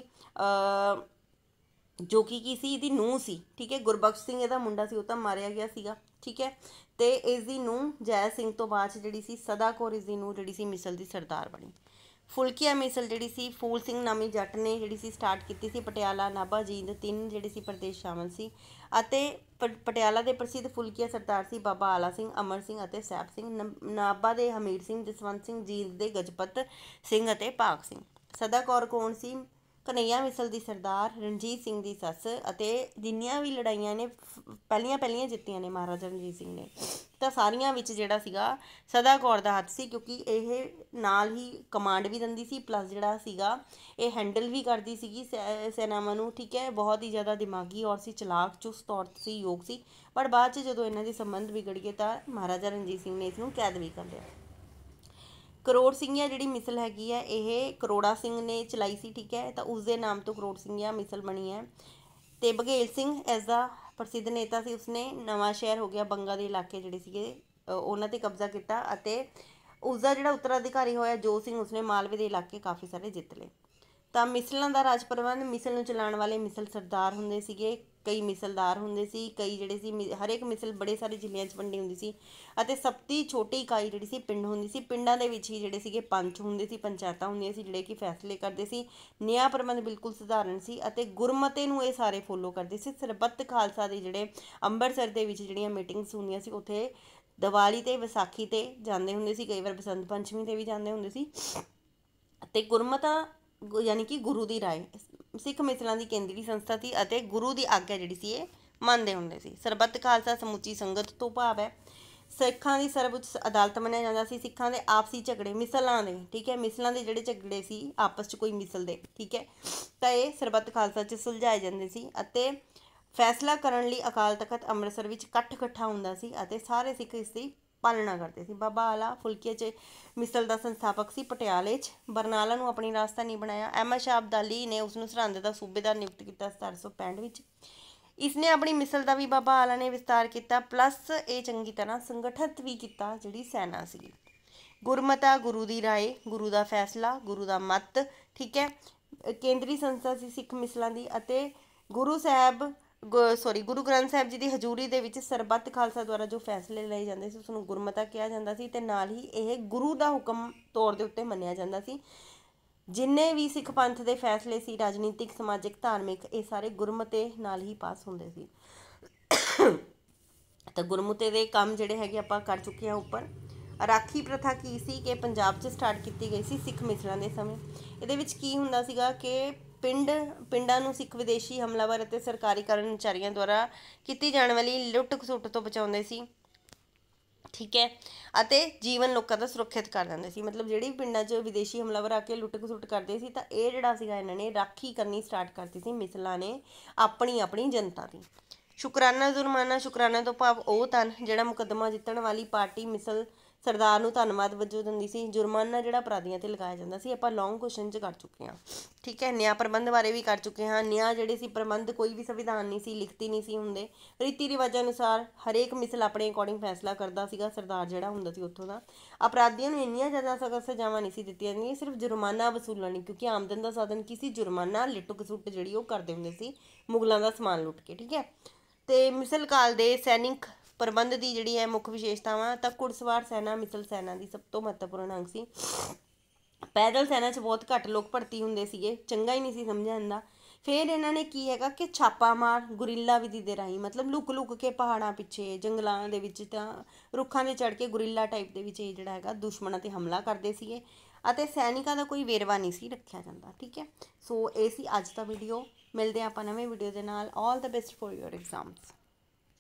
ਜੋ ਕਿ ਕੀ ਸੀ ਇਹਦੀ ਨੂੰਹ ਸੀ ਠੀਕ ਹੈ ਗੁਰਬਖਸ਼ ਸਿੰਘ ਇਹਦਾ ਮੁੰਡਾ ਸੀ ਉਹ ਤਾਂ ਮਾਰਿਆ ਗਿਆ ਸੀਗਾ ਠੀਕ ਹੈ ਤੇ ਇਸ ਦੀ ਨੂੰਹ ਜੈ ਸਿੰਘ ਤੋਂ ਬਾਅਦ ਜਿਹੜੀ ਸੀ ਸਦਾ ਕੌਰ ਇਸ ਦੀ ਨੂੰਹ ਜਿਹੜੀ ਸੀ ਮਿਸਲ ਦੀ ਸਰਦਾਰ ਬਣੀ ਫੁਲਕੀਆ ਮਿਸਲ ਜਿਹੜੀ ਸੀ ਫੂਲ ਸਿੰਘ ਨਾਮੀ ਜੱਟ ਨੇ ਜਿਹੜੀ ਸੀ ਸਟਾਰਟ ਕੀਤੀ ਸੀ ਪਟਿਆਲਾ ਨਾਭਾ ਜੀਂਦ ਤਿੰਨ ਜਿਹੜੇ ਸੀ ਪ੍ਰਦੇਸ਼ ਸ਼ਾਮਲ ਸੀ ਅਤੇ ਪਟਿਆਲਾ ਦੇ ਪ੍ਰਸਿੱਧ ਫੁਲਕੀਆ ਸਰਦਾਰ ਸੀ ਬਾਬਾ ਆਲਾ ਸਿੰਘ ਅਮਰ ਸਿੰਘ ਅਤੇ ਸੈਬ ਸਿੰਘ ਨਾਭਾ ਦੇ ਹਮੀਰ ਸਿੰਘ ਜਸਵੰਤ ਸਿੰਘ ਜੀਂਦ ਦੇ ਗਜਪਤ ਸਿੰਘ ਅਤੇ ਭਾਗ ਸਿੰਘ ਸਦਾ ਕੌਰ ਕੌਣ ਸੀ ਕਨਈਆ ਮਿਸਲ ਦੀ ਸਰਦਾਰ ਰਣਜੀਤ ਸਿੰਘ ਦੀ ਸੱਸ ਅਤੇ ਜਿੰਨੀਆਂ ਵੀ ਲੜਾਈਆਂ ਨੇ ਪਹਿਲੀਆਂ ਪਹਿਲੀਆਂ ਜਿੱਤੀਆਂ ਨੇ ਮਹਾਰਾਜਾ ਰਣਜੀਤ ਸਿੰਘ ਨੇ ਤਾਂ ਸਾਰੀਆਂ ਵਿੱਚ ਜਿਹੜਾ ਸੀਗਾ ਸਦਾ ਕੌਰ ਦਾ ਹੱਥ ਸੀ ਕਿਉਂਕਿ ਇਹ ਨਾਲ ਹੀ ਕਮਾਂਡ ਵੀ ਦਿੰਦੀ ਸੀ ਪਲੱਸ ਜਿਹੜਾ ਸੀਗਾ ਇਹ ਹੈਂਡਲ ਵੀ ਕਰਦੀ ਸੀਗੀ ਸੈਨਾਵਾਂ ਨੂੰ ਠੀਕ ਹੈ ਬਹੁਤ ਹੀ ਜ਼ਿਆਦਾ ਦਿਮਾਗੀ ਔਰ ਸੀ ਚਲਾਕ ਚੁਸਤ ਔਰਤ ਸੀ ਯੋਗ ਸੀ ਪਰ ਬਾਅਦ 'ਚ ਜਦੋਂ ਇਹਨਾਂ ਦੇ ਸੰਬੰਧ ਵਿਗੜ ਗਏ ਤਾਂ ਮਹਾਰਾਜਾ ਰਣਜੀਤ ਸਿੰਘ ਨੇ ਇਸ ਨੂੰ ਕੈਦ ਵੀ ਕਰ ਲਿਆ ਕਰੋੜ ਸਿੰਘਿਆ ਜਿਹੜੀ ਮਿਸਲ ਹੈਗੀ ਹੈ ਇਹ ਕਰੋੜਾ ਸਿੰਘ ਨੇ ਚਲਾਈ ਸੀ ਠੀਕ ਹੈ ਤਾਂ ਉਸ ਦੇ ਨਾਮ ਤੋਂ ਕਰੋੜ ਸਿੰਘਿਆ ਮਿਸਲ ਬਣੀ ਹੈ ਤੇ ਬਘੇਲ ਸਿੰਘ ਐਜ਼ ਦਾ ਪ੍ਰਸਿੱਧ ਨੇਤਾ ਸੀ ਉਸਨੇ ਨਵਾਂ ਸ਼ਹਿਰ ਹੋ ਗਿਆ ਬੰਗਾ ਦੇ ਇਲਾਕੇ ਜਿਹੜੇ ਸੀਗੇ ਉਹਨਾਂ ਤੇ ਕਬਜ਼ਾ ਕੀਤਾ ਅਤੇ ਉਸ ਦਾ ਜਿਹੜਾ ਉੱਤਰਾਧਿਕਾਰੀ ਹੋਇਆ ਜੋ ਸਿੰਘ ਉਸਨੇ ਮਾਲਵੇ ਦੇ ਇਲਾਕੇ ਕਾਫੀ ਸਾਰੇ ਜਿੱਤ ਲਏ ਤਾਂ ਮਿਸਲਾਂ ਦਾ ਰਾਜ ਪ੍ਰਬੰਧ ਮਿਸਲ ਨੂੰ ਚਲਾਉਣ ਵਾਲੇ ਮਿਸਲ ਸਰਦਾਰ ਹੁੰਦੇ ਸੀਗੇ ਕਈ ਮਿਸਲਦਾਰ ਹੁੰਦੇ ਸੀ ਕਈ ਜਿਹੜੇ ਸੀ ਹਰ ਇੱਕ ਮਿਸਲ ਬੜੇ ਸਾਰੇ ਜ਼ਿਲ੍ਹਿਆਂ 'ਚ ਵੰਡੀ ਹੁੰਦੀ ਸੀ ਅਤੇ ਸਭ ਤੋਂ ਛੋਟੀ ਇਕਾਈ ਜਿਹੜੀ ਸੀ ਪਿੰਡ ਹੁੰਦੀ ਸੀ ਪਿੰਡਾਂ ਦੇ ਵਿੱਚ ਹੀ ਜਿਹੜੇ ਸੀਗੇ ਪੰਚ ਹੁੰਦੇ ਸੀ ਪੰਚਾਇਤਾਂ ਹੁੰਦੀਆਂ ਸੀ ਜਿਹੜੇ ਕਿ ਫੈਸਲੇ ਕਰਦੇ ਸੀ ਨਿਆਂ ਪ੍ਰਬੰਧ ਬਿਲਕੁਲ ਸਧਾਰਨ ਸੀ ਅਤੇ ਗੁਰਮਤੇ ਨੂੰ ਇਹ ਸਾਰੇ ਫੋਲੋ ਕਰਦੇ ਸੀ ਸਰਬੱਤ ਖਾਲਸਾ ਦੇ ਜਿਹੜੇ ਅੰਮ੍ਰਿਤਸਰ ਦੇ ਵਿੱਚ ਜਿਹੜੀਆਂ ਮੀਟਿੰਗਸ ਹੁੰਦੀਆਂ ਸੀ ਉੱਥੇ ਦੀਵਾਲੀ ਤੇ ਵਿਸਾਖੀ ਤੇ ਜਾਂਦੇ ਹੁੰਦੇ ਸੀ ਕਈ ਵਾਰ ਬਸੰਤ ਪੰਚਮੀ ਤੇ ਵੀ ਜਾਂਦੇ ਹੁੰਦੇ ਸੀ ਤੇ ਗੁਰਮਤਾ ਯਾਨੀ ਕਿ ਗੁਰੂ ਦੀ ਰਾਏ ਸਿੱਖ ਮਿਸਲਾਂ ਦੀ ਕੇਂਦਰੀ ਸੰਸਥਾ ਸੀ ਅਤੇ ਗੁਰੂ ਦੀ ਆਗਿਆ ਜਿਹੜੀ ਸੀ ਇਹ ਮੰਨਦੇ ਹੁੰਦੇ ਸੀ ਸਰਬੱਤ ਖਾਲਸਾ ਸਮੁੱਚੀ ਸੰਗਤ ਤੋਂ ਭਾਵ ਹੈ ਸਿੱਖਾਂ ਦੀ ਸਰਵਉੱਚ ਅਦਾਲਤ ਮੰਨਿਆ ਜਾਂਦਾ ਸੀ ਸਿੱਖਾਂ ਦੇ ਆਪਸੀ ਝਗੜੇ ਮਿਸਲਾਂ ਦੇ ਠੀਕ ਹੈ ਮਿਸਲਾਂ ਦੇ ਜਿਹੜੇ ਝਗੜੇ ਸੀ ਆਪਸ 'ਚ ਕੋਈ ਮਿਸਲ ਦੇ ਠੀਕ ਹੈ ਤਾਂ ਇਹ ਸਰਬੱਤ ਖਾਲਸਾ 'ਚ ਸੁਲਝਾਏ ਜਾਂਦੇ ਸੀ ਅਤੇ ਫੈਸਲਾ ਕਰਨ ਲਈ ਅਕਾਲ ਤਖਤ ਅੰਮ੍ਰਿਤਸਰ ਵਿੱਚ ਇਕੱਠ ਇਕੱਠਾ ਹੁੰਦਾ ਸੀ ਅਤੇ ਸਾਰੇ ਸਿੱਖ ਇਸ ਦੀ ਪਾਲਣਾ ਕਰਦੇ ਸੀ ਬਾਬਾ ਆਲਾ ਫੁਲਕੀਏ 'ਚ ਮਿਸਲ ਦਾ ਸੰਸਥਾਪਕ ਸੀ ਪਟਿਆਲੇ 'ਚ ਬਰਨਾਲਾ ਨੂੰ ਆਪਣੀ ਰਾਜਧਾਨੀ ਬਣਾਇਆ ਐਮਾ ਸ਼ਾਹ ਅਬਦਾਲੀ ਨੇ ਉਸ ਨੂੰ ਸਰਹੰਦ ਦਾ ਸੂਬੇਦਾਰ ਨਿਯੁਕਤ ਕੀਤਾ 1765 ਵਿੱਚ ਇਸ ਨੇ ਆਪਣੀ ਮਿਸਲ ਦਾ ਵੀ ਬਾਬਾ ਆਲਾ ਨੇ ਵਿਸਤਾਰ ਕੀਤਾ ਪਲੱਸ ਇਹ ਚੰਗੀ ਤਰ੍ਹਾਂ ਸੰਗਠਿਤ ਵੀ ਕੀਤਾ ਜਿਹੜੀ ਸੈਨਾ ਸੀ ਗੁਰਮਤਾ ਗੁਰੂ ਦੀ ਰਾਏ ਗੁਰੂ ਦਾ ਫੈਸਲਾ ਗੁਰੂ ਦਾ ਮਤ ਠੀਕ ਹੈ ਕੇਂਦਰੀ ਸੰਸਥਾ ਸੀ ਸਿੱਖ ਮਿਸਲਾਂ ਦੀ ਅਤੇ ਗੁਰੂ ਸਾਹਿਬ ਸੌਰੀ ਗੁਰੂ ਗ੍ਰੰਥ ਸਾਹਿਬ ਜੀ ਦੀ ਹਜ਼ੂਰੀ ਦੇ ਵਿੱਚ ਸਰਬੱਤ ਖਾਲਸਾ ਦੁਆਰਾ ਜੋ ਫੈਸਲੇ ਲਏ ਜਾਂਦੇ ਸੀ ਉਸ ਨੂੰ ਗੁਰਮਤਾ ਕਿਹਾ ਜਾਂਦਾ ਸੀ ਤੇ ਨਾਲ ਹੀ ਇਹ ਗੁਰੂ ਦਾ ਹੁਕਮ ਤੌਰ ਦੇ ਉੱਤੇ ਮੰਨਿਆ ਜਾਂਦਾ ਸੀ ਜਿੰਨੇ ਵੀ ਸਿੱਖ ਪੰਥ ਦੇ ਫੈਸਲੇ ਸੀ ਰਾਜਨੀਤਿਕ ਸਮਾਜਿਕ ਧਾਰਮਿਕ ਇਹ ਸਾਰੇ ਗੁਰਮਤੇ ਨਾਲ ਹੀ ਪਾਸ ਹੁੰਦੇ ਸੀ ਤਾਂ ਗੁਰਮਤੇ ਦੇ ਕੰਮ ਜਿਹੜੇ ਹੈਗੇ ਆਪਾਂ ਕਰ ਚੁੱਕੇ ਹਾਂ ਉੱਪਰ ਰਾਖੀ ਪ੍ਰਥਾ ਕੀ ਸੀ ਕਿ ਪੰਜਾਬ 'ਚ ਸਟਾਰਟ ਕੀਤੀ ਗਈ ਸੀ ਸਿੱਖ ਮਿਸਲਾਂ ਦੇ ਸਮੇਂ ਇਹਦੇ ਵਿੱਚ ਕੀ ਹੁੰਦਾ ਸੀਗਾ ਕਿ ਪਿੰਡ ਪਿੰਡਾਂ ਨੂੰ ਸਿੱਖ ਵਿਦੇਸ਼ੀ ਹਮਲਾਵਰ ਅਤੇ ਸਰਕਾਰੀ ਕਰਮਚਾਰੀਆਂ ਦੁਆਰਾ ਕੀਤੀ ਜਾਣ ਵਾਲੀ ਲੁੱਟ ਖਸੁੱਟ ਤੋਂ ਬਚਾਉਂਦੇ ਸੀ ਠੀਕ ਹੈ ਅਤੇ ਜੀਵਨ ਲੋਕਾਂ ਦਾ ਸੁਰੱਖਿਅਤ ਕਰ ਦਿੰਦੇ ਸੀ ਮਤਲਬ ਜਿਹੜੇ ਵੀ ਪਿੰਡਾਂ 'ਚ ਵਿਦੇਸ਼ੀ ਹਮਲਾਵਰ ਆ ਕੇ ਲੁੱਟ ਖਸੁੱਟ ਕਰਦੇ ਸੀ ਤਾਂ ਇਹ ਜਿਹੜਾ ਸੀਗਾ ਇਹਨਾਂ ਨੇ ਰਾਖੀ ਕਰਨੀ ਸਟਾਰਟ ਕਰਤੀ ਸੀ ਮਿਸਲਾਂ ਨੇ ਆਪਣੀ ਆਪਣੀ ਜਨਤਾ ਦੀ ਸ਼ੁਕਰਾਨਾ ਜ਼ੁਰਮਾਨਾ ਸ਼ੁਕਰਾਨਾ ਤੋਂ ਭਾਵ ਉਹ ਤਨ ਜਿਹੜਾ ਮੁਕੱਦਮਾ ਜਿੱਤਣ ਵਾਲੀ ਪਾਰਟੀ ਮਿਸਲ ਸਰਦਾਰ ਨੂੰ ਧੰਨਵਾਦ ਵਜੋਂ ਦਿੰਦੀ ਸੀ ਜੁਰਮਾਨਾ ਜਿਹੜਾ ਅਪਰਾਧੀਆਂ ਤੇ ਲਗਾਇਆ ਜਾਂਦਾ ਸੀ ਆਪਾਂ ਲੌਂਗ ਕੁਐਸਚਨ ਚ ਕਰ ਚੁੱਕੇ ਹਾਂ ਠੀਕ ਹੈ ਨਿਆਂ ਪ੍ਰਬੰਧ ਬਾਰੇ ਵੀ ਕਰ ਚੁੱਕੇ ਹਾਂ ਨਿਆਂ ਜਿਹੜੇ ਸੀ ਪ੍ਰਬੰਧ ਕੋਈ ਵੀ ਸੰਵਿਧਾਨ ਨਹੀਂ ਸੀ ਲਿਖਤੀ ਨਹੀਂ ਸੀ ਹੁੰਦੇ ਰੀਤੀ ਰਿਵਾਜਾਂ ਅਨੁਸਾਰ ਹਰੇਕ ਮਿਸਲ ਆਪਣੇ ਅਕੋਰਡਿੰਗ ਫੈਸਲਾ ਕਰਦਾ ਸੀਗਾ ਸਰਦਾਰ ਜਿਹੜਾ ਹੁੰਦਾ ਸੀ ਉੱਥੋਂ ਦਾ ਅਪਰਾਧੀਆਂ ਨੂੰ ਇੰਨੀਆਂ ਜ਼ਿਆਦਾ ਸਖਤ ਸਜ਼ਾਵਾਂ ਨਹੀਂ ਸੀ ਦਿੱਤੀਆਂ ਜਾਂਦੀਆਂ ਸਿਰਫ ਜੁਰਮਾਨਾ ਨਹੀਂ ਕਿਉਂਕਿ ਆਮਦਨ ਦਾ ਸਾਧਨ ਕਿਸੇ ਜੁਰਮਾਨਾ ਲਿਟੁਕ ਸੁੱਟ ਜਿਹੜੀ ਉਹ ਕਰਦੇ ਹੁੰਦੇ ਸੀ ਮੁਗਲਾਂ ਦਾ ਸਮਾਨ ਲੁੱਟ ਕੇ ਠੀਕ ਹੈ ਤੇ ਮਿਸਲ ਕਾਲ ਦੇ ਸੈਨਿਕ ਪ੍ਰਬੰਧ ਦੀ ਜਿਹੜੀ ਹੈ ਮੁੱਖ ਵਿਸ਼ੇਸ਼ਤਾਵਾਂ ਤਾਂ ਕੁੜਸਵਾਰ ਸੈਨਾ ਮਿਸਲ ਸੈਨਾ ਦੀ ਸਭ ਤੋਂ ਮਹੱਤਵਪੂਰਨ ਅੰਗ ਸੀ ਪੈਦਲ ਸੈਨਾ 'ਚ ਬਹੁਤ ਘੱਟ ਲੋਕ ਭਰਤੀ ਹੁੰਦੇ ਸੀਗੇ ਚੰਗਾ ਹੀ ਨਹੀਂ ਸੀ ਸਮਝਿਆ ਜਾਂਦਾ ਫਿਰ ਇਹਨਾਂ ਨੇ ਕੀ ਹੈਗਾ ਕਿ ਛਾਪਾ ਮਾਰ ਗੁਰਿੱਲਾ ਵਿਧੀ ਦੇ ਰਾਹੀਂ ਮਤਲਬ ਲੁਕ ਲੁਕ ਕੇ ਪਹਾੜਾਂ ਪਿੱਛੇ ਜੰਗਲਾਂ ਦੇ ਵਿੱਚ ਤਾਂ ਰੁੱਖਾਂ ਦੇ ਚੜ ਕੇ ਗੁਰਿੱਲਾ ਟਾਈਪ ਦੇ ਵਿੱਚ ਇਹ ਜਿਹੜਾ ਹੈਗਾ ਦੁਸ਼ਮਣਾਂ ਤੇ ਹਮਲਾ ਕਰਦੇ ਸੀਗੇ ਅਤੇ ਸੈਨਿਕਾਂ ਦਾ ਕੋਈ ਵੇਰਵਾ ਨਹੀਂ ਸੀ ਰੱਖਿਆ ਜਾਂਦਾ ਠੀਕ ਹੈ ਸੋ ਇਹ ਸੀ ਅੱਜ ਦਾ ਵੀਡੀਓ ਮਿਲਦੇ ਆਪਾਂ ਨਵੇਂ ਵੀਡੀਓ ਦੇ ਨਾਲ all the best for your exams